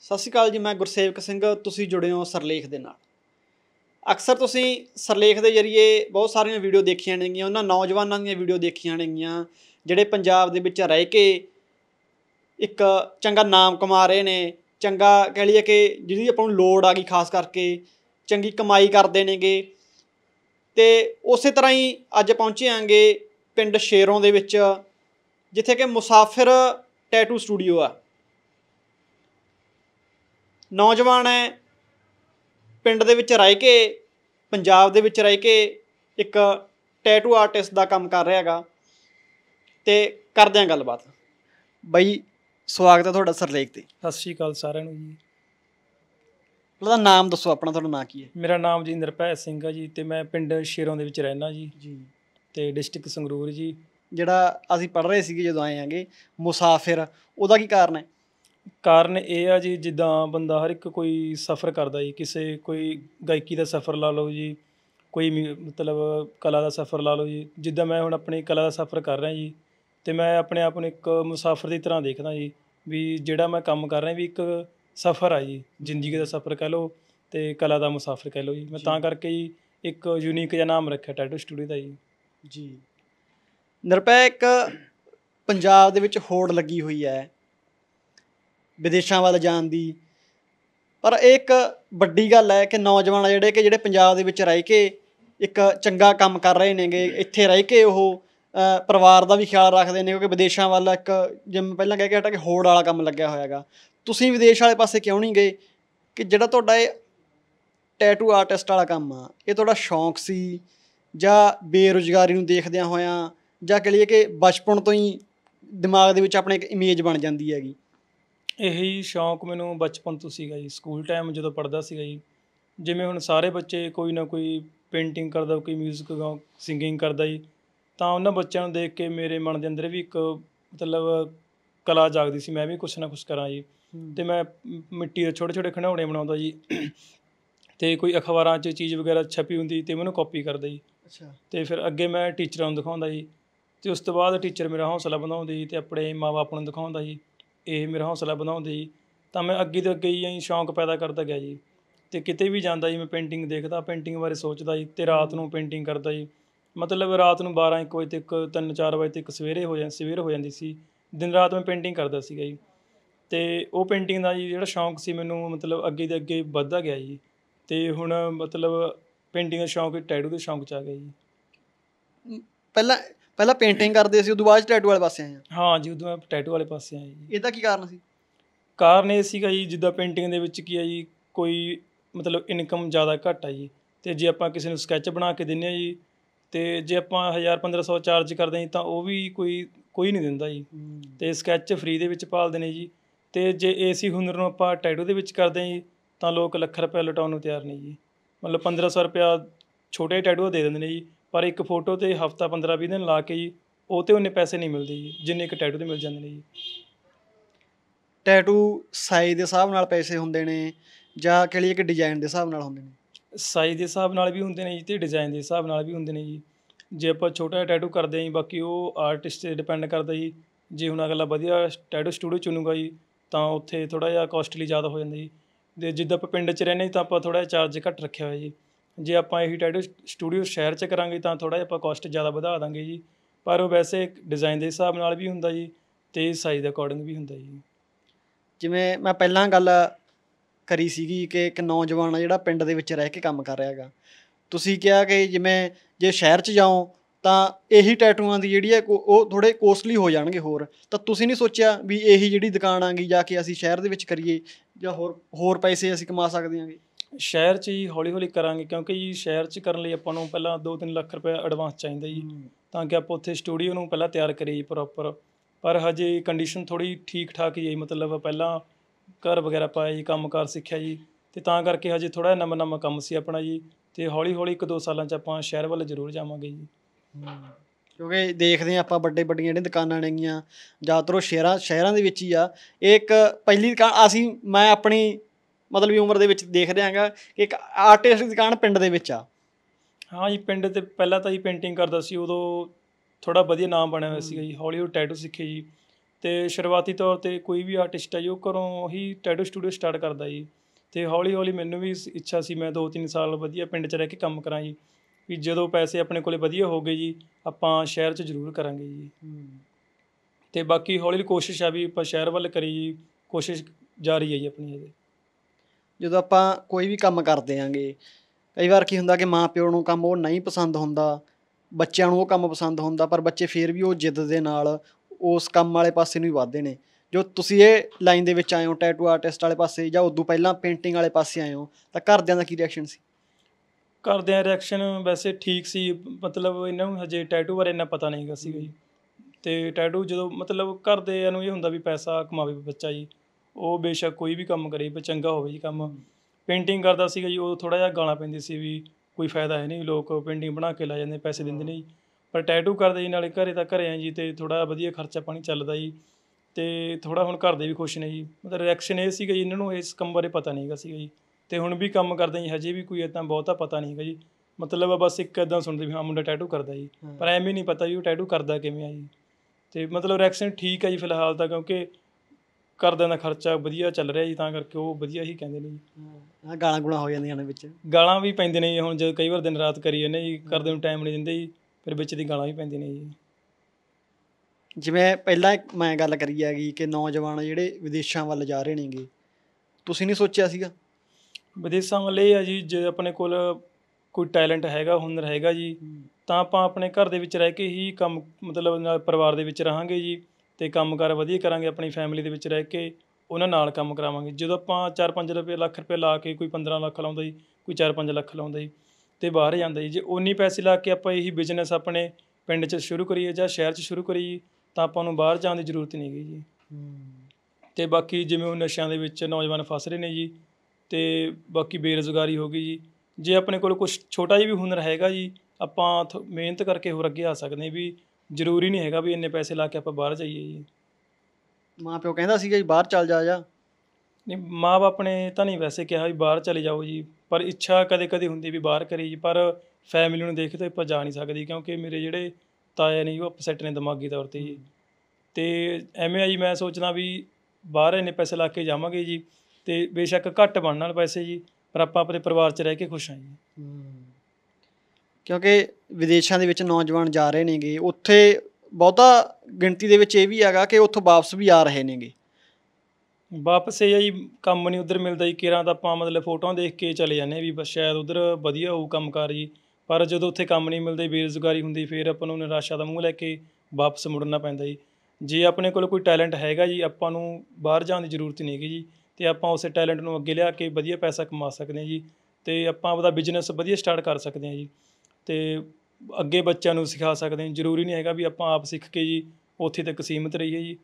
Speaker 1: ਸਤਿ ਸ਼੍ਰੀ ਅਕਾਲ ਜੀ ਮੈਂ ਗੁਰਸੇਵਕ ਸਿੰਘ ਤੁਸੀਂ ਜੁੜੇ ਹੋ ਸਰਲੇਖ ਦੇ ਨਾਲ ਅਕਸਰ ਤੁਸੀਂ ਸਰਲੇਖ ਦੇ ਜਰੀਏ ਬਹੁਤ ਸਾਰੀਆਂ ਵੀਡੀਓ ਦੇਖੀਆਂ ਨੇਗੀਆਂ ਉਹਨਾਂ ਨੌਜਵਾਨਾਂ ਦੀਆਂ ਵੀਡੀਓ ਦੇਖੀਆਂ ਨੇਗੀਆਂ ਜਿਹੜੇ ਪੰਜਾਬ ਦੇ ਵਿੱਚ ਰਹਿ ਕੇ ਇੱਕ ਚੰਗਾ ਨਾਮ ਕਮਾ ਰਹੇ ਨੇ ਚੰਗਾ ਕਹਿ ਲਈਏ ਕਿ ਜਿਹਦੀ ਆਪਾਂ ਨੂੰ ਲੋੜ ਆ ਗਈ ਖਾਸ ਕਰਕੇ ਚੰਗੀ ਕਮਾਈ ਕਰਦੇ ਨੇਗੇ ਤੇ ਉਸੇ ਤਰ੍ਹਾਂ ਹੀ ਅੱਜ ਪਹੁੰਚੇ ਆਂਗੇ ਪਿੰਡ ਸ਼ੇਰੋਂ ਦੇ ਵਿੱਚ ਜਿੱਥੇ ਕਿ ਮੁਸਾਫਿਰ ਟੈਟੂ ਸਟੂਡੀਓ ਆ ਨੌਜਵਾਨ ਹੈ ਪਿੰਡ ਦੇ ਵਿੱਚ ਰਹਿ ਕੇ ਪੰਜਾਬ ਦੇ ਵਿੱਚ ਰਹਿ ਕੇ ਇੱਕ ਟੈਟੂ ਆਰਟਿਸਟ ਦਾ ਕੰਮ ਕਰ ਰਿਹਾ ਹੈਗਾ ਤੇ ਕਰਦੇ ਆਂ ਗੱਲਬਾਤ ਬਈ ਸਵਾਗਤ ਹੈ ਤੁਹਾਡਾ ਸਰਲੇਖ ਤੇ ਸਤਿ
Speaker 2: ਸ਼੍ਰੀ ਅਕਾਲ ਸਾਰਿਆਂ ਨੂੰ ਜੀ ਤੁਹਾਡਾ ਨਾਮ ਦੱਸੋ ਆਪਣਾ ਤੁਹਾਡਾ ਨਾਂ ਕੀ ਹੈ ਮੇਰਾ ਨਾਮ ਜੀ ਨਿਰਭੈ ਸਿੰਘ ਆ ਜੀ ਤੇ ਮੈਂ ਪਿੰਡ ਸ਼ੇਰੋਂ ਦੇ ਵਿੱਚ ਰਹਿਣਾ ਜੀ ਜੀ ਤੇ ਡਿਸਟ੍ਰਿਕਟ ਸੰਗਰੂਰ ਜੀ ਜਿਹੜਾ ਅਸੀਂ ਪੜ ਰਹੇ ਸੀਗੇ ਜਦੋਂ ਆਏ ਆਂਗੇ ਮੁਸਾਫਿਰ ਉਹਦਾ ਕੀ ਕਾਰਨ ਹੈ ਕਾਰਨ ਇਹ ਆ ਜੀ ਜਿੱਦਾਂ ਬੰਦਾ ਹਰ ਇੱਕ ਕੋਈ ਸਫ਼ਰ ਕਰਦਾ ਜੀ ਕਿਸੇ ਕੋਈ ਗਾਇਕੀ ਦਾ ਸਫ਼ਰ ਲਾ ਲਓ ਜੀ ਕੋਈ ਮਤਲਬ ਕਲਾ ਦਾ ਸਫ਼ਰ ਲਾ ਲਓ ਜੀ ਜਿੱਦਾਂ ਮੈਂ ਹੁਣ ਆਪਣੀ ਕਲਾ ਦਾ ਸਫ਼ਰ ਕਰ ਰਿਹਾ ਜੀ ਤੇ ਮੈਂ ਆਪਣੇ ਆਪ ਨੂੰ ਇੱਕ ਮੁਸਾਫਰ ਦੀ ਤਰ੍ਹਾਂ ਦੇਖਦਾ ਜੀ ਵੀ ਜਿਹੜਾ ਮੈਂ ਕੰਮ ਕਰ ਰਿਹਾ ਵੀ ਇੱਕ ਸਫ਼ਰ ਆ ਜੀ ਜ਼ਿੰਦਗੀ ਦਾ ਸਫ਼ਰ ਕਹਿ ਲਓ ਤੇ ਕਲਾ ਦਾ ਮੁਸਾਫਰ ਕਹਿ ਲਓ ਜੀ ਮੈਂ ਤਾਂ ਕਰਕੇ ਜੀ ਇੱਕ ਯੂਨੀਕ ਜਿਹਾ ਨਾਮ ਰੱਖਿਆ ਟੈਟੂ ਸਟੂਡੀਓ ਦਾ ਜੀ ਜੀ
Speaker 1: ਨਿਰਪੈਕ ਪੰਜਾਬ ਦੇ ਵਿੱਚ ਹੋੜ ਲੱਗੀ ਹੋਈ ਹੈ ਵਿਦੇਸ਼ਾਂ ਵੱਲ ਜਾਣ ਦੀ ਪਰ ਇੱਕ ਵੱਡੀ ਗੱਲ ਹੈ ਕਿ ਨੌਜਵਾਨ ਜਿਹੜੇ ਕਿ ਜਿਹੜੇ ਪੰਜਾਬ ਦੇ ਵਿੱਚ ਰਹਿ ਕੇ ਇੱਕ ਚੰਗਾ ਕੰਮ ਕਰ ਰਹੇ ਨੇਗੇ ਇੱਥੇ ਰਹਿ ਕੇ ਉਹ ਪਰਿਵਾਰ ਦਾ ਵੀ ਖਿਆਲ ਰੱਖਦੇ ਨੇ ਕਿਉਂਕਿ ਵਿਦੇਸ਼ਾਂ ਵੱਲ ਇੱਕ ਜਿਵੇਂ ਪਹਿਲਾਂ ਕਹਿ ਕੇ ਹਟਾ ਕਿ ਹੋੜ ਵਾਲਾ ਕੰਮ ਲੱਗਿਆ ਹੋਇਆਗਾ ਤੁਸੀਂ ਵਿਦੇਸ਼ ਵਾਲੇ ਪਾਸੇ ਕਿਉਂ ਨਹੀਂ ਗਏ ਕਿ ਜਿਹੜਾ ਤੁਹਾਡਾ ਇਹ ਟੈਟੂ ਆਰਟਿਸਟ ਵਾਲਾ ਕੰਮ ਆ ਇਹ ਤੁਹਾਡਾ ਸ਼ੌਂਕ ਸੀ ਜਾਂ ਬੇਰੋਜ਼ਗਾਰੀ ਨੂੰ ਦੇਖਦਿਆਂ ਹੋਇਆਂ ਜਾਂ ਕਹ ਲਈਏ ਕਿ ਬਚਪਨ ਤੋਂ ਹੀ ਦਿਮਾਗ ਦੇ ਵਿੱਚ ਆਪਣੇ ਇੱਕ ਇਮੇਜ ਬਣ ਜਾਂਦੀ ਹੈਗੀ
Speaker 3: ਇਹੀ
Speaker 2: ਸ਼ੌਂਕ ਮੈਨੂੰ ਬਚਪਨ ਤੋਂ ਸੀਗਾ ਜੀ ਸਕੂਲ ਟਾਈਮ ਜਦੋਂ ਪੜਦਾ ਸੀਗਾ ਜੀ ਜਿਵੇਂ ਹੁਣ ਸਾਰੇ ਬੱਚੇ ਕੋਈ ਨਾ ਕੋਈ ਪੇਂਟਿੰਗ ਕਰਦਾ ਕੋਈ 뮤직 ਗਾਉਂ ਸਿੰਗਿੰਗ ਕਰਦਾ ਜੀ ਤਾਂ ਉਹਨਾਂ ਬੱਚਿਆਂ ਨੂੰ ਦੇਖ ਕੇ ਮੇਰੇ ਮਨ ਦੇ ਅੰਦਰ ਵੀ ਇੱਕ ਮਤਲਬ ਕਲਾ ਜਾਗਦੀ ਸੀ ਮੈਂ ਵੀ ਕੁਛ ਨਾ ਕੁਛ ਕਰਾਂ ਜੀ ਤੇ ਮੈਂ ਮਿੱਟੀ ਦੇ ਛੋਟੇ ਛੋਟੇ ਖਿਡੌਣੇ ਬਣਾਉਂਦਾ ਜੀ ਤੇ ਕੋਈ ਅਖਬਾਰਾਂ 'ਚ ਚੀਜ਼ ਵਗੈਰਾ ਛਪੀ ਹੁੰਦੀ ਤੇ ਮੈਨੂੰ ਕਾਪੀ ਕਰਦਾ ਜੀ ਅੱਛਾ ਤੇ ਫਿਰ ਅੱਗੇ ਮੈਂ ਟੀਚਰਾਂ ਨੂੰ ਦਿਖਾਉਂਦਾ ਜੀ ਤੇ ਉਸ ਤੋਂ ਬਾਅਦ ਟੀਚਰ ਮੇਰਾ ਹੌਸਲਾ ਬਣਾਉਂਦੇ ਤੇ ਆਪਣੇ ਮਾਪੇ ਨੂੰ ਦਿਖਾਉਂਦਾ ਜੀ ਇਹ ਮੇਰਾ ਹੌਸਲਾ ਬਣਾਉਂਦੀ ਤਾਂ ਮੈਂ ਅੱਗੇ ਤੋਂ ਅੱਗੇ ਹੀ ਸ਼ੌਂਕ ਪੈਦਾ ਕਰਦਾ ਗਿਆ ਜੀ ਤੇ ਕਿਤੇ ਵੀ ਜਾਂਦਾ ਜੀ ਮੈਂ ਪੇਂਟਿੰਗ ਦੇਖਦਾ ਪੇਂਟਿੰਗ ਬਾਰੇ ਸੋਚਦਾ ਜੀ ਤੇ ਰਾਤ ਨੂੰ ਪੇਂਟਿੰਗ ਕਰਦਾ ਜੀ ਮਤਲਬ ਰਾਤ ਨੂੰ 12 1 ਵਜੇ ਤੱਕ 3 4 ਵਜੇ ਤੱਕ ਸਵੇਰੇ ਹੋ ਸੀ ਸਵੇਰ ਹੋ ਜਾਂਦੀ ਸੀ ਦਿਨ ਰਾਤ ਮੈਂ ਪੇਂਟਿੰਗ ਕਰਦਾ ਸੀਗਾ ਜੀ ਤੇ ਉਹ ਪੇਂਟਿੰਗ ਦਾ ਜੀ ਜਿਹੜਾ ਸ਼ੌਂਕ ਸੀ ਮੈਨੂੰ ਮਤਲਬ ਅੱਗੇ ਦੇ ਅੱਗੇ ਵੱਧਦਾ ਗਿਆ ਜੀ ਤੇ ਹੁਣ ਮਤਲਬ ਪੇਂਟਿੰਗ ਦਾ ਸ਼ੌਂਕ ਟੈਟੂ ਦੇ ਸ਼ੌਂਕ ਚ ਆ ਗਿਆ ਜੀ ਪਹਿਲਾਂ ਪਹਿਲਾਂ ਪੇਂਟਿੰਗ ਕਰਦੇ ਸੀ ਉਦੋਂ ਬਾਅਦ ਟੈਟੂ ਵਾਲੇ ਪਾਸੇ ਆਏ ਹਾਂ ਜੀ ਉਦੋਂ ਮੈਂ ਟੈਟੂ ਵਾਲੇ ਪਾਸੇ ਆਇਆ ਜੀ ਇਹਦਾ ਕੀ ਕਾਰਨ ਸੀ ਕਾਰਨ ਇਹ ਸੀਗਾ ਜੀ ਜਿੱਦਾਂ ਪੇਂਟਿੰਗ ਦੇ ਵਿੱਚ ਕੀ ਹੈ ਜੀ ਕੋਈ ਮਤਲਬ ਇਨਕਮ ਜ਼ਿਆਦਾ ਘੱਟ ਆ ਜੀ ਤੇ ਜੇ ਆਪਾਂ ਕਿਸੇ ਨੂੰ ਸਕੈਚ ਬਣਾ ਕੇ ਦਿੰਨੇ ਆ ਜੀ ਤੇ ਜੇ ਆਪਾਂ 1000 1500 ਚਾਰਜ ਕਰਦੇ ਆਂ ਤਾਂ ਉਹ ਵੀ ਕੋਈ ਕੋਈ ਨਹੀਂ ਦਿੰਦਾ ਜੀ ਤੇ ਸਕੈਚ ਫ੍ਰੀ ਦੇ ਵਿੱਚ ਪਾਲਦੇ ਨੇ ਜੀ ਤੇ ਜੇ ਏਸੀ ਹੁਨਰ ਨੂੰ ਆਪਾਂ ਟੈਟੂ ਦੇ ਵਿੱਚ ਕਰਦੇ ਆਂ ਜੀ ਤਾਂ ਲੋਕ ਲੱਖ ਰੁਪਏ ਲਟਾਉਣ ਨੂੰ ਤਿਆਰ ਨਹੀਂ ਜੀ ਮਤਲਬ 1500 ਰੁਪਏ ਛੋਟੇ ਟੈਟੂ ਦੇ ਦਿੰਦੇ ਨੇ ਜੀ ਪਰ ਇੱਕ ਫੋਟੋ ਤੇ ਹਫਤਾ 15 20 ਦਿਨ ਲਾ ਕੇ ਜੀ ਉਹ ਤੇ ਉਹਨੇ ਪੈਸੇ ਨਹੀਂ ਮਿਲਦੇ ਜੀ ਜਿੰਨੇ ਇੱਕ ਟੈਟੂ ਦੇ ਮਿਲ ਜਾਂਦੇ ਨੇ ਜੀ ਟੈਟੂ
Speaker 1: ਸਾਈਜ਼ ਦੇ ਹਿਸਾਬ ਨਾਲ ਪੈਸੇ ਹੁੰਦੇ ਨੇ ਜਾਂ ਕਿਹੜੀ ਇੱਕ ਡਿਜ਼ਾਈਨ ਦੇ ਹਿਸਾਬ ਨਾਲ ਹੁੰਦੇ ਨੇ
Speaker 2: ਸਾਈਜ਼ ਦੇ ਹਿਸਾਬ ਨਾਲ ਵੀ ਹੁੰਦੇ ਨੇ ਜੀ ਤੇ ਡਿਜ਼ਾਈਨ ਦੇ ਹਿਸਾਬ ਨਾਲ ਵੀ ਹੁੰਦੇ ਨੇ ਜੀ ਜੇ ਆਪਾਂ ਛੋਟਾ ਜਿਹਾ ਟੈਟੂ ਕਰਦੇ ਆਂ ਬਾਕੀ ਉਹ ਆਰਟਿਸਟ ਤੇ ਡਿਪੈਂਡ ਕਰਦਾ ਜੀ ਜੇ ਹੁਣ ਅਗਲਾ ਵਧੀਆ ਟੈਟੂ ਸਟੂਡੀਓ ਚੁਣੂਗਾ ਜੀ ਤਾਂ ਉੱਥੇ ਥੋੜਾ ਜਿਹਾ ਕਾਸਟਲੀ ਜ਼ਿਆਦਾ ਹੋ ਜਾਂਦਾ ਜੀ ਤੇ ਜਿੱਦਾਂ ਆਪਾਂ ਪਿੰਡ 'ਚ ਰਹਿੰਦੇ ਤਾਂ ਆਪਾਂ ਥੋੜਾ ਜਿਹਾ ਚਾਰਜ ਘੱਟ ਰੱਖਿਆ ਹੋਇਆ ਜੀ ਜੇ ਆਪਾਂ ਇਹੀ ਟੈਟੂ ਸਟੂਡੀਓ ਸ਼ਹਿਰ 'ਚ ਕਰਾਂਗੇ ਤਾਂ ਥੋੜਾ ਜਿਹਾ ਆਪਾਂ ਕਾਸਟ ਜ਼ਿਆਦਾ ਵਧਾ ਦਾਂਗੇ ਜੀ ਪਰ ਉਹ ਵੈਸੇ ਡਿਜ਼ਾਈਨ ਦੇ ਹਿਸਾਬ ਨਾਲ ਵੀ ਹੁੰਦਾ ਜੀ ਤੇ ਸਾਈਜ਼ ਦੇ ਅਕੋਰਡਿੰਗ ਵੀ ਹੁੰਦਾ ਜੀ ਜਿਵੇਂ ਮੈਂ
Speaker 1: ਪਹਿਲਾਂ ਗੱਲ ਕਰੀ ਸੀਗੀ ਕਿ ਇੱਕ ਨੌਜਵਾਨ ਜਿਹੜਾ ਪਿੰਡ ਦੇ ਵਿੱਚ ਰਹਿ ਕੇ ਕੰਮ ਕਰ ਰਿਹਾ ਹੈਗਾ ਤੁਸੀਂ ਕਿਹਾ ਕਿ ਜਿਵੇਂ ਜੇ ਸ਼ਹਿਰ 'ਚ ਜਾਓ ਤਾਂ ਇਹੀ ਟੈਟੂਆਂ ਦੀ ਜਿਹੜੀ ਹੈ ਉਹ ਥੋੜੇ ਕੋਸਟਲੀ ਹੋ ਜਾਣਗੇ ਹੋਰ ਤਾਂ ਤੁਸੀਂ ਨਹੀਂ ਸੋਚਿਆ ਵੀ ਇਹੀ ਜਿਹੜੀ ਦੁਕਾਨ ਆਂਗੀ ਜਾ ਕੇ ਅਸੀਂ ਸ਼ਹਿਰ ਦੇ ਵਿੱਚ
Speaker 2: ਕਰੀਏ ਜਾਂ ਹੋਰ ਹੋਰ ਪੈਸੇ ਅਸੀਂ ਕਮਾ ਸਕਦੇ ਹਾਂਗੇ ਸ਼ਹਿਰ 'ਚ ਹੀ ਹੌਲੀ-ਹੌਲੀ ਕਰਾਂਗੇ ਕਿਉਂਕਿ ਜੀ ਸ਼ਹਿਰ 'ਚ ਕਰਨ ਲਈ ਆਪਾਂ ਨੂੰ ਪਹਿਲਾਂ 2-3 ਲੱਖ ਰੁਪਏ ਐਡਵਾਂਸ ਚਾਹੀਦਾ ਜੀ ਤਾਂ ਕਿ ਆਪਾਂ ਉੱਥੇ ਸਟੂਡੀਓ ਨੂੰ ਪਹਿਲਾਂ ਤਿਆਰ ਕਰੀਏ ਪ੍ਰੋਪਰ ਪਰ ਹਜੇ ਕੰਡੀਸ਼ਨ ਥੋੜੀ ਠੀਕ-ਠਾਕ ਹੀ ਹੈ ਮਤਲਬ ਪਹਿਲਾਂ ਘਰ ਵਗੈਰਾ ਪਾਇਆ ਜੀ ਕੰਮਕਾਰ ਸਿੱਖਿਆ ਜੀ ਤੇ ਤਾਂ ਕਰਕੇ ਹਜੇ ਥੋੜਾ ਨਮ ਨਮ ਕੰਮ ਸੀ ਆਪਣਾ ਜੀ ਤੇ ਹੌਲੀ-ਹੌਲੀ 1-2 ਸਾਲਾਂ 'ਚ ਆਪਾਂ ਸ਼ਹਿਰ ਵੱਲ ਜ਼ਰੂਰ ਜਾਵਾਂਗੇ ਜੀ
Speaker 1: ਕਿਉਂਕਿ ਦੇਖਦੇ ਆ ਆਪਾਂ ਵੱਡੇ ਵੱਡੀਆਂ ਜਿਹੜੀਆਂ ਦੁਕਾਨਾਂ ਨੇਗੀਆਂ ਜ਼ਿਆਦਾਤਰ ਉਹ ਸ਼ਹਿਰਾਂ ਸ਼ਹਿਰਾਂ ਦੇ ਵਿੱਚ ਹੀ ਆ ਇਹ ਇੱਕ ਪਹਿਲੀ ਦੁਕਾਨ ਅਸੀਂ ਮੈਂ ਆਪਣੀ ਮਤਲਬ ਵੀ ਉਮਰ ਦੇ ਵਿੱਚ ਦੇਖ ਰਿਹਾ ਹਾਂਗਾ ਕਿ ਇੱਕ ਆਰਟਿਸਟ ਦੀ ਦੁਕਾਨ ਪਿੰਡ ਦੇ ਵਿੱਚ
Speaker 2: ਆ ਹਾਂ ਜੀ ਪਿੰਡ ਤੇ ਪਹਿਲਾਂ ਤਾਂ ਜੀ ਪੇਂਟਿੰਗ ਕਰਦਾ ਸੀ ਉਦੋਂ ਥੋੜਾ ਵਧੀਆ ਨਾਮ ਬਣਿਆ ਹੋਇਆ ਸੀਗਾ ਜੀ ਹਾਲੀਵੁੱਡ ਟੈਟੂ ਸਿੱਖੇ ਜੀ ਤੇ ਸ਼ੁਰੂਆਤੀ ਤੌਰ ਤੇ ਕੋਈ ਵੀ ਆਰਟਿਸਟ ਆ ਜੋ ਘਰੋਂ ਉਹੀ ਟੈਟੂ ਸਟੂਡੀਓ ਸਟਾਰਟ ਕਰਦਾ ਜੀ ਤੇ ਹੌਲੀ ਹੌਲੀ ਮੈਨੂੰ ਵੀ ਇੱਛਾ ਸੀ ਮੈਂ 2-3 ਸਾਲ ਵਧੀਆ ਪਿੰਡ 'ਚ ਰਹਿ ਕੇ ਕੰਮ ਕਰਾਂ ਜੀ ਵੀ ਜਦੋਂ ਪੈਸੇ ਆਪਣੇ ਕੋਲੇ ਵਧੀਆ ਹੋ ਗਏ ਜੀ ਆਪਾਂ ਸ਼ਹਿਰ 'ਚ ਜ਼ਰੂਰ ਕਰਾਂਗੇ ਜੀ ਤੇ ਬਾਕੀ ਹੌਲੀ ਹੌਲੀ ਕੋਸ਼ਿਸ਼ ਆ ਵੀ ਆਪਾਂ ਸ਼ਹਿਰ ਵੱਲ ਕਰੀ ਜੀ ਕੋਸ਼ਿਸ਼ ਜਾਰੀ ਹੈ ਜੀ ਆਪਣੀ ਹਜੇ
Speaker 1: ਜਦੋਂ ਆਪਾਂ ਕੋਈ ਵੀ ਕੰਮ ਕਰਦੇ ਆਂਗੇ ਕਈ ਵਾਰ ਕੀ ਹੁੰਦਾ ਕਿ ਮਾਪਿਓ ਨੂੰ ਕੰਮ ਉਹ ਨਹੀਂ ਪਸੰਦ ਹੁੰਦਾ ਬੱਚਿਆਂ ਨੂੰ ਉਹ ਕੰਮ ਪਸੰਦ ਹੁੰਦਾ ਪਰ ਬੱਚੇ ਫੇਰ ਵੀ ਉਹ ਜਿੱਦ ਦੇ ਨਾਲ ਉਸ ਕੰਮ ਵਾਲੇ ਪਾਸੇ ਨੂੰ ਹੀ ਵਧਦੇ ਨੇ ਜੋ ਤੁਸੀਂ ਇਹ ਲਾਈਨ ਦੇ ਵਿੱਚ ਆਏ ਹੋ ਟੈਟੂ ਆਰਟਿਸਟ ਵਾਲੇ ਪਾਸੇ ਜਾਂ ਉਦੋਂ ਪਹਿਲਾਂ ਪੇਂਟਿੰਗ ਵਾਲੇ ਪਾਸੇ ਆਏ ਹੋ ਤਾਂ ਘਰਦਿਆਂ ਦਾ ਕੀ ਰਿਐਕਸ਼ਨ ਸੀ
Speaker 2: ਘਰਦਿਆਂ ਰਿਐਕਸ਼ਨ ਵੈਸੇ ਠੀਕ ਸੀ ਮਤਲਬ ਇਹਨਾਂ ਨੂੰ ਹਜੇ ਟੈਟੂ ਬਾਰੇ ਇੰਨਾ ਪਤਾ ਨਹੀਂ ਸੀਗਾ ਸੀ ਤੇ ਟੈਟੂ ਜਦੋਂ ਮਤਲਬ ਘਰਦਿਆਂ ਨੂੰ ਇਹ ਹੁੰਦਾ ਵੀ ਪੈਸਾ ਕਮਾਵੇ ਬੱਚਾ ਜੀ ਉਹ ਬੇਸ਼ੱਕ ਕੋਈ ਵੀ ਕੰਮ ਕਰੇ ਪਰ ਚੰਗਾ ਹੋਵੇ ਜੀ ਕੰਮ ਪੇਂਟਿੰਗ ਕਰਦਾ ਸੀਗਾ ਜੀ ਉਹ ਥੋੜਾ ਜਿਹਾ ਗਾਲਾਂ ਪੈਂਦੀ ਸੀ ਵੀ ਕੋਈ ਫਾਇਦਾ ਹੈ ਨਹੀਂ ਲੋਕ ਪੇਂਟਿੰਗ ਬਣਾ ਕੇ ਲੈ ਜਾਂਦੇ ਪੈਸੇ ਦਿੰਦੇ ਨਹੀਂ ਪਰ ਟੈਟੂ ਕਰਦੇ ਜੀ ਨਾਲੇ ਘਰੇ ਤਾਂ ਘਰੇ ਆ ਜੀ ਤੇ ਥੋੜਾ ਵਧੀਆ ਖਰਚਾ ਪਾਣੀ ਚੱਲਦਾ ਜੀ ਤੇ ਥੋੜਾ ਹੁਣ ਘਰ ਦੇ ਵੀ ਖੁਸ਼ ਨੇ ਜੀ ਮਤਲਬ ਰਿਐਕਸ਼ਨ ਇਹ ਸੀਗਾ ਜੀ ਇਹਨਾਂ ਨੂੰ ਇਸ ਕੰਮ ਬਾਰੇ ਪਤਾ ਨਹੀਂਗਾ ਸੀਗਾ ਜੀ ਤੇ ਹੁਣ ਵੀ ਕੰਮ ਕਰਦੇ ਜੀ ਹਜੇ ਵੀ ਕੋਈ ਇਦਾਂ ਬਹੁਤਾ ਪਤਾ ਨਹੀਂਗਾ ਜੀ ਮਤਲਬ ਬਸ ਇੱਕ ਇਦਾਂ ਸੁਣਦੇ ਵੀ ਹਾਂ ਮੁੰਡਾ ਟੈਟੂ ਕਰਦਾ ਜੀ ਪਰ ਐਵੇਂ ਨਹੀਂ ਪਤਾ ਜੀ ਉਹ ਟੈਟੂ ਕਰਦਾ ਕਿਵੇਂ ਆ ਜੀ ਤੇ ਮਤਲਬ ਰਿਐਕਸ਼ਨ ਠੀਕ ਆ ਜੀ ਫਿਲਹਾਲ ਤਾਂ ਕਿਉਂਕਿ ਕਰਦੇ ਦਾ ਖਰਚਾ ਵਧੀਆ ਚੱਲ ਰਿਹਾ ਜੀ ਤਾਂ ਕਰਕੇ ਉਹ ਵਧੀਆ ਹੀ ਕਹਿੰਦੇ ਨੇ ਜੀ
Speaker 1: ਆ ਗਾਲਾਂ ਗੁਣਾ ਹੋ ਜਾਂਦੀਆਂ ਨੇ ਵਿੱਚ
Speaker 2: ਗਾਲਾਂ ਵੀ ਪੈਂਦੇ ਨੇ ਜੀ ਹੁਣ ਜਦ ਕਈ ਵਾਰ ਦਿਨ ਰਾਤ ਕਰੀ ਜਾਂਦੇ ਜੀ ਕਰਦੇ ਨੂੰ ਟਾਈਮ ਨਹੀਂ ਦਿੰਦੇ ਜੀ ਫਿਰ ਵਿੱਚ ਦੀ ਗਾਲਾਂ ਵੀ ਪੈਂਦੀਆਂ ਨੇ ਜੀ
Speaker 1: ਜਿਵੇਂ ਪਹਿਲਾਂ ਮੈਂ ਗੱਲ ਕਰੀ ਹੈਗੀ ਕਿ ਨੌਜਵਾਨ ਜਿਹੜੇ ਵਿਦੇਸ਼ਾਂ ਵੱਲ ਜਾ ਰਹੇ ਨੇਗੇ
Speaker 2: ਤੁਸੀਂ ਨਹੀਂ ਸੋਚਿਆ ਸੀਗਾ ਵਿਦੇਸ਼ਾਂ ਵੱਲ ਇਹ ਆ ਜੀ ਜੇ ਆਪਣੇ ਕੋਲ ਕੋਈ ਟੈਲੈਂਟ ਹੈਗਾ ਹੁਨਰ ਹੈਗਾ ਜੀ ਤਾਂ ਆਪਾਂ ਆਪਣੇ ਘਰ ਦੇ ਵਿੱਚ ਰਹਿ ਕੇ ਹੀ ਕੰਮ ਮਤਲਬ ਪਰਿਵਾਰ ਦੇ ਵਿੱਚ ਰਹਾਂਗੇ ਜੀ ਕੰਮ ਕੰਮਕਾਰ ਵਧੀਆ ਕਰਾਂਗੇ ਆਪਣੀ ਫੈਮਿਲੀ ਦੇ ਵਿੱਚ ਰਹਿ ਕੇ ਉਹਨਾਂ ਨਾਲ ਕੰਮ ਕਰਾਵਾਂਗੇ ਜਦੋਂ ਆਪਾਂ 4-5 ਰੁਪਏ ਲੱਖ ਰੁਪਏ ਲਾ ਕੇ ਕੋਈ 15 ਲੱਖ ਲਾਉਂਦਾ ਜੀ ਕੋਈ 4-5 ਲੱਖ ਲਾਉਂਦਾ ਜੀ ਤੇ ਬਾਹਰ ਜਾਂਦਾ ਜੀ ਜੇ ਉਨੀ ਪੈਸੇ ਲਾ ਕੇ ਆਪਾਂ ਇਹੀ ਬਿਜ਼ਨਸ ਆਪਣੇ ਪਿੰਡ 'ਚ ਸ਼ੁਰੂ ਕਰੀਏ ਜਾਂ ਸ਼ਹਿਰ 'ਚ ਸ਼ੁਰੂ ਕਰੀਏ ਤਾਂ ਆਪਾਂ ਨੂੰ ਬਾਹਰ ਜਾਣ ਦੀ ਜ਼ਰੂਰਤ ਨਹੀਂ ਗਈ ਜੀ ਤੇ ਬਾਕੀ ਜਿਵੇਂ ਉਹ ਨਸ਼ਿਆਂ ਦੇ ਵਿੱਚ ਨੌਜਵਾਨ ਫਸ ਰਹੇ ਨੇ ਜੀ ਤੇ ਬਾਕੀ ਬੇਰੋਜ਼ਗਾਰੀ ਹੋ ਗਈ ਜੀ ਜੇ ਆਪਣੇ ਕੋਲ ਕੁਝ ਛੋਟਾ ਜਿਹਾ ਵੀ ਹੁਨਰ ਹੈਗਾ ਜੀ ਆਪਾਂ ਮਿਹਨਤ ਕਰਕੇ ਹੋਰ ਅੱਗੇ ਆ ਸਕਦੇ ਵੀ ਜ਼ਰੂਰੀ ਨਹੀਂ ਹੈਗਾ ਵੀ ਇੰਨੇ ਪੈਸੇ ਲਾ ਕੇ ਆਪਾਂ ਬਾਹਰ ਜਾਈਏ ਜੀ
Speaker 1: ਮਾਂ ਪਿਓ ਕਹਿੰਦਾ ਸੀਗਾ ਜੀ ਬਾਹਰ ਚੱਲ ਜਾ ਜਾ
Speaker 2: ਨਹੀਂ ਮਾਪੇ ਨੇ ਤਾਂ ਨਹੀਂ ਵੈਸੇ ਕਿਹਾ ਵੀ ਬਾਹਰ ਚਲੇ ਜਾਓ ਜੀ ਪਰ ਇੱਛਾ ਕਦੇ-ਕਦੇ ਹੁੰਦੀ ਵੀ ਬਾਹਰ ਕਰੀ ਜੀ ਪਰ ਫੈਮਿਲੀ ਨੂੰ ਦੇਖ ਤਾਂ ਆਪਾਂ ਜਾ ਨਹੀਂ ਸਕਦੀ ਕਿਉਂਕਿ ਮੇਰੇ ਜਿਹੜੇ ਤਾਇਆ ਨੇ ਉਹ ਅਪਸੈਟ ਨੇ ਦਿਮਾਗੀ ਤੌਰ ਤੇ ਜੀ ਤੇ ਐਵੇਂ ਆ ਜੀ ਮੈਂ ਸੋਚਣਾ ਵੀ ਬਾਹਰ ਇੰਨੇ ਪੈਸੇ ਲਾ ਕੇ ਜਾਵਾਂਗੇ ਜੀ ਤੇ ਬੇਸ਼ੱਕ ਘੱਟ ਬਣਨ ਨਾਲ ਪੈਸੇ ਜੀ ਪਰ ਆਪਾਂ ਆਪਣੇ ਪਰਿਵਾਰ 'ਚ ਰਹਿ ਕੇ ਖੁਸ਼ ਹਾਂ ਜੀ
Speaker 1: ਕਿਉਂਕਿ ਵਿਦੇਸ਼ਾਂ ਦੇ ਵਿੱਚ ਨੌਜਵਾਨ ਜਾ ਰਹੇ ਨੇਗੇ ਉੱਥੇ ਬਹੁਤਾ ਗਿਣਤੀ ਦੇ ਵਿੱਚ ਇਹ ਵੀ ਹੈਗਾ ਕਿ ਉੱਥੋਂ ਵਾਪਸ ਵੀ ਆ ਰਹੇ ਨੇਗੇ
Speaker 2: ਵਾਪਸ ਇਹ ਜੀ ਕੰਮ ਨਹੀਂ ਉਧਰ ਮਿਲਦਾ ਜੀ ਕਿਰਾਂ ਤਾਂ ਆਪਾਂ ਮਤਲਬ ਫੋਟੋਆਂ ਦੇਖ ਕੇ ਚਲੇ ਜਾਂਦੇ ਵੀ ਬਸ ਸ਼ਾਇਦ ਉਧਰ ਵਧੀਆ ਹੋਊ ਕੰਮਕਾਰ ਜੀ ਪਰ ਜਦੋਂ ਉੱਥੇ ਕੰਮ ਨਹੀਂ ਮਿਲਦੇ ਬੇਰੁਜ਼ਗਾਰੀ ਹੁੰਦੀ ਫਿਰ ਆਪਾਂ ਨੂੰ ਨਿਰਾਸ਼ਾ ਦਾ ਮੂੰਹ ਲੈ ਕੇ ਵਾਪਸ ਮੁੜਨਾ ਪੈਂਦਾ ਜੀ ਜੇ ਆਪਣੇ ਕੋਲ ਕੋਈ ਟੈਲੈਂਟ ਹੈਗਾ ਜੀ ਆਪਾਂ ਨੂੰ ਬਾਹਰ ਜਾਣ ਦੀ ਜ਼ਰੂਰਤ ਨਹੀਂ ਹੈਗੀ ਜੀ ਤੇ ਆਪਾਂ ਉਸੇ ਟੈਲੈਂਟ ਨੂੰ ਅੱਗੇ ਲਿਆ ਕੇ ਵਧੀਆ ਪੈਸਾ ਕਮਾ ਸਕਦੇ ਹਾਂ ਜੀ ਤੇ ਆਪਾਂ ਆਪਦਾ ਬਿਜ਼ਨਸ ਵਧੀਆ ਸਟਾਰਟ ਕਰ ਸਕਦੇ ਹਾਂ ਜੀ ਤੇ ਅੱਗੇ ਬੱਚਿਆਂ ਨੂੰ ਸਿਖਾ ਸਕਦੇ ਹਾਂ ਜ਼ਰੂਰੀ ਨਹੀਂ ਹੈਗਾ ਵੀ ਆਪਾਂ ਆਪ ਸਿੱਖ ਕੇ ਜੀ ਉੱਥੇ ਤੱਕ ਸੀਮਤ ਰਹੀਏ ਜੀ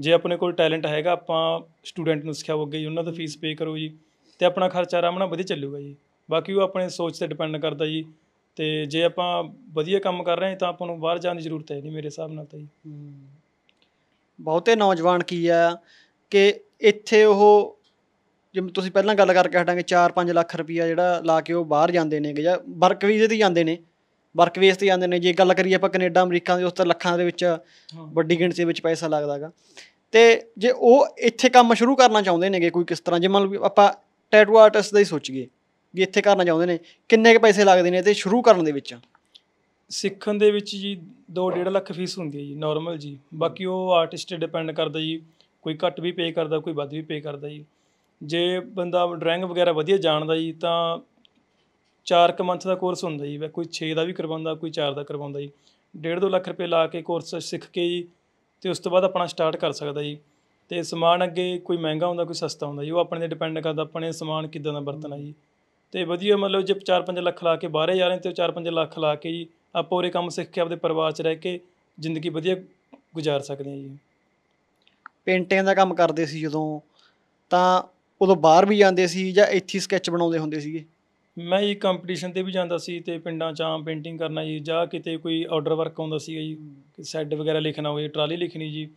Speaker 2: ਜੇ ਆਪਣੇ ਕੋਲ ਟੈਲੈਂਟ ਹੈਗਾ ਆਪਾਂ ਸਟੂਡੈਂਟ ਨੂੰ ਸਿਖਾਓ ਅੱਗੇ ਜੀ ਉਹਨਾਂ ਦਾ ਫੀਸ ਪੇ ਕਰੋ ਜੀ ਤੇ ਆਪਣਾ ਖਰਚਾ ਆਰਾਮ ਨਾਲ ਵਧੀਆ ਚੱਲੂਗਾ ਜੀ ਬਾਕੀ ਉਹ ਆਪਣੇ ਸੋਚ ਤੇ ਡਿਪੈਂਡ ਕਰਦਾ ਜੀ ਤੇ ਜੇ ਆਪਾਂ ਵਧੀਆ ਕੰਮ ਕਰ ਰਹੇ ਹਾਂ ਤਾਂ ਆਪਾਂ ਨੂੰ ਬਾਹਰ ਜਾਣ ਦੀ ਜ਼ਰੂਰਤ ਹੈ ਨਹੀਂ ਮੇਰੇ ਹਿਸਾਬ ਨਾਲ ਤਾਂ ਜੀ
Speaker 1: ਬਹੁਤੇ ਨੌਜਵਾਨ ਕੀ ਆ ਕਿ ਇੱਥੇ ਉਹ ਜਿਵੇਂ ਤੁਸੀਂ ਪਹਿਲਾਂ ਗੱਲ ਕਰਕੇ ਹਟਾਂਗੇ 4-5 ਲੱਖ ਰੁਪਇਆ ਜਿਹੜਾ ਲਾ ਕੇ ਉਹ ਬਾਹਰ ਜਾਂਦੇ ਨੇਗੇ ਜਾਂ ਵਰਕ ਵੀਜ਼ੇ ਤੇ ਜਾਂਦੇ ਨੇ ਵਰਕ ਬੇਸ ਤੇ ਜਾਂਦੇ ਨੇ ਜੇ ਗੱਲ ਕਰੀਏ ਆਪਾਂ ਕੈਨੇਡਾ ਅਮਰੀਕਾ ਦੀ ਉਸ ਤਾਂ ਲੱਖਾਂ ਦੇ ਵਿੱਚ ਵੱਡੀ ਗਿਣਤੀ ਵਿੱਚ ਪੈਸਾ ਲੱਗਦਾਗਾ ਤੇ ਜੇ ਉਹ ਇੱਥੇ ਕੰਮ ਸ਼ੁਰੂ ਕਰਨਾ ਚਾਹੁੰਦੇ ਨੇਗੇ ਕੋਈ ਕਿਸ ਤਰ੍ਹਾਂ ਜੇ ਮੰਨ ਲਓ ਆਪਾਂ ਟੈਟੂ ਆਰਟਿਸਟ ਦਾ ਹੀ ਸੋਚੀਏ ਵੀ ਇੱਥੇ ਕਰਨਾ ਚਾਹੁੰਦੇ ਨੇ ਕਿੰਨੇ ਕੁ ਪੈਸੇ ਲੱਗਦੇ ਨੇ ਤੇ ਸ਼ੁਰੂ ਕਰਨ ਦੇ ਵਿੱਚ
Speaker 2: ਸਿੱਖਣ ਦੇ ਵਿੱਚ ਜੀ 2.5 ਲੱਖ ਫੀਸ ਹੁੰਦੀ ਹੈ ਜੀ ਨਾਰਮਲ ਜੀ ਬਾਕੀ ਉਹ ਆਰਟਿਸਟ ਤੇ ਡਿਪੈਂਡ ਕਰਦਾ ਜੀ ਕੋਈ ਘੱਟ ਵੀ ਪੇ ਕਰਦਾ ਕੋਈ ਵੱਧ ਵੀ ਪੇ ਕਰਦਾ ਜੀ ਜੇ ਬੰਦਾ ਡਰਾਇੰਗ ਵਗੈਰਾ ਵਧੀਆ ਜਾਣਦਾ ਜੀ ਤਾਂ 4 ਕ ਮੰਥ ਦਾ ਕੋਰਸ ਹੁੰਦਾ ਜੀ ਕੋਈ 6 ਦਾ ਵੀ ਕਰਵਾਉਂਦਾ ਕੋਈ 4 ਦਾ ਕਰਵਾਉਂਦਾ ਜੀ 1.5 ਲੱਖ ਰੁਪਏ ਲਾ ਕੇ ਕੋਰਸ ਸਿੱਖ ਕੇ ਜੀ ਤੇ ਉਸ ਤੋਂ ਬਾਅਦ ਆਪਣਾ ਸਟਾਰਟ ਕਰ ਸਕਦਾ ਜੀ ਤੇ ਸਮਾਨ ਅੱਗੇ ਕੋਈ ਮਹਿੰਗਾ ਹੁੰਦਾ ਕੋਈ ਸਸਤਾ ਹੁੰਦਾ ਜੀ ਉਹ ਆਪਣੇ ਤੇ ਡਿਪੈਂਡ ਕਰਦਾ ਆਪਣੇ ਸਮਾਨ ਕਿਦਾਂ ਦਾ ਵਰਤਣਾ ਜੀ ਤੇ ਵਧੀਆ ਮਤਲਬ ਜੇ 4-5 ਲੱਖ ਲਾ ਕੇ ਬਾਹਰੇ ਜਾ ਰਹੇ ਤੇ 4-5 ਲੱਖ ਲਾ ਕੇ ਜੀ ਆਪਾਂ ਉਹਰੇ ਕੰਮ ਸਿੱਖ ਕੇ ਆਪਣੇ ਪਰਿਵਾਰ 'ਚ ਰਹਿ ਕੇ ਜ਼ਿੰਦਗੀ ਵਧੀਆ ਗੁਜ਼ਾਰ ਸਕਦੇ ਹਾਂ ਜੀ
Speaker 1: ਪੇਂਟਿੰਗ ਦਾ ਕੰਮ ਕਰਦੇ ਸੀ ਜਦੋਂ ਤਾਂ ਉਦੋਂ ਬਾਹਰ ਵੀ ਜਾਂਦੇ ਸੀ ਜਾਂ ਇੱਥੇ ਸਕੈਚ ਬਣਾਉਂਦੇ ਹੁੰਦੇ ਸੀਗੇ
Speaker 2: ਮੈਂ ਇਹ ਕੰਪੀਟੀਸ਼ਨ ਤੇ ਵੀ ਜਾਂਦਾ ਸੀ ਤੇ ਪਿੰਡਾਂ 'ਚ ਆਮ ਪੇਂਟਿੰਗ ਕਰਨਾ ਜੀ ਜਾਂ ਕਿਤੇ ਕੋਈ ਆਰਡਰ ਵਰਕ ਆਉਂਦਾ ਸੀ ਜੀ ਸੈੱਡ ਵਗੈਰਾ ਲਿਖਣਾ ਹੋਵੇ ਟਰਾਲੀ ਲਿਖਣੀ ਜੀ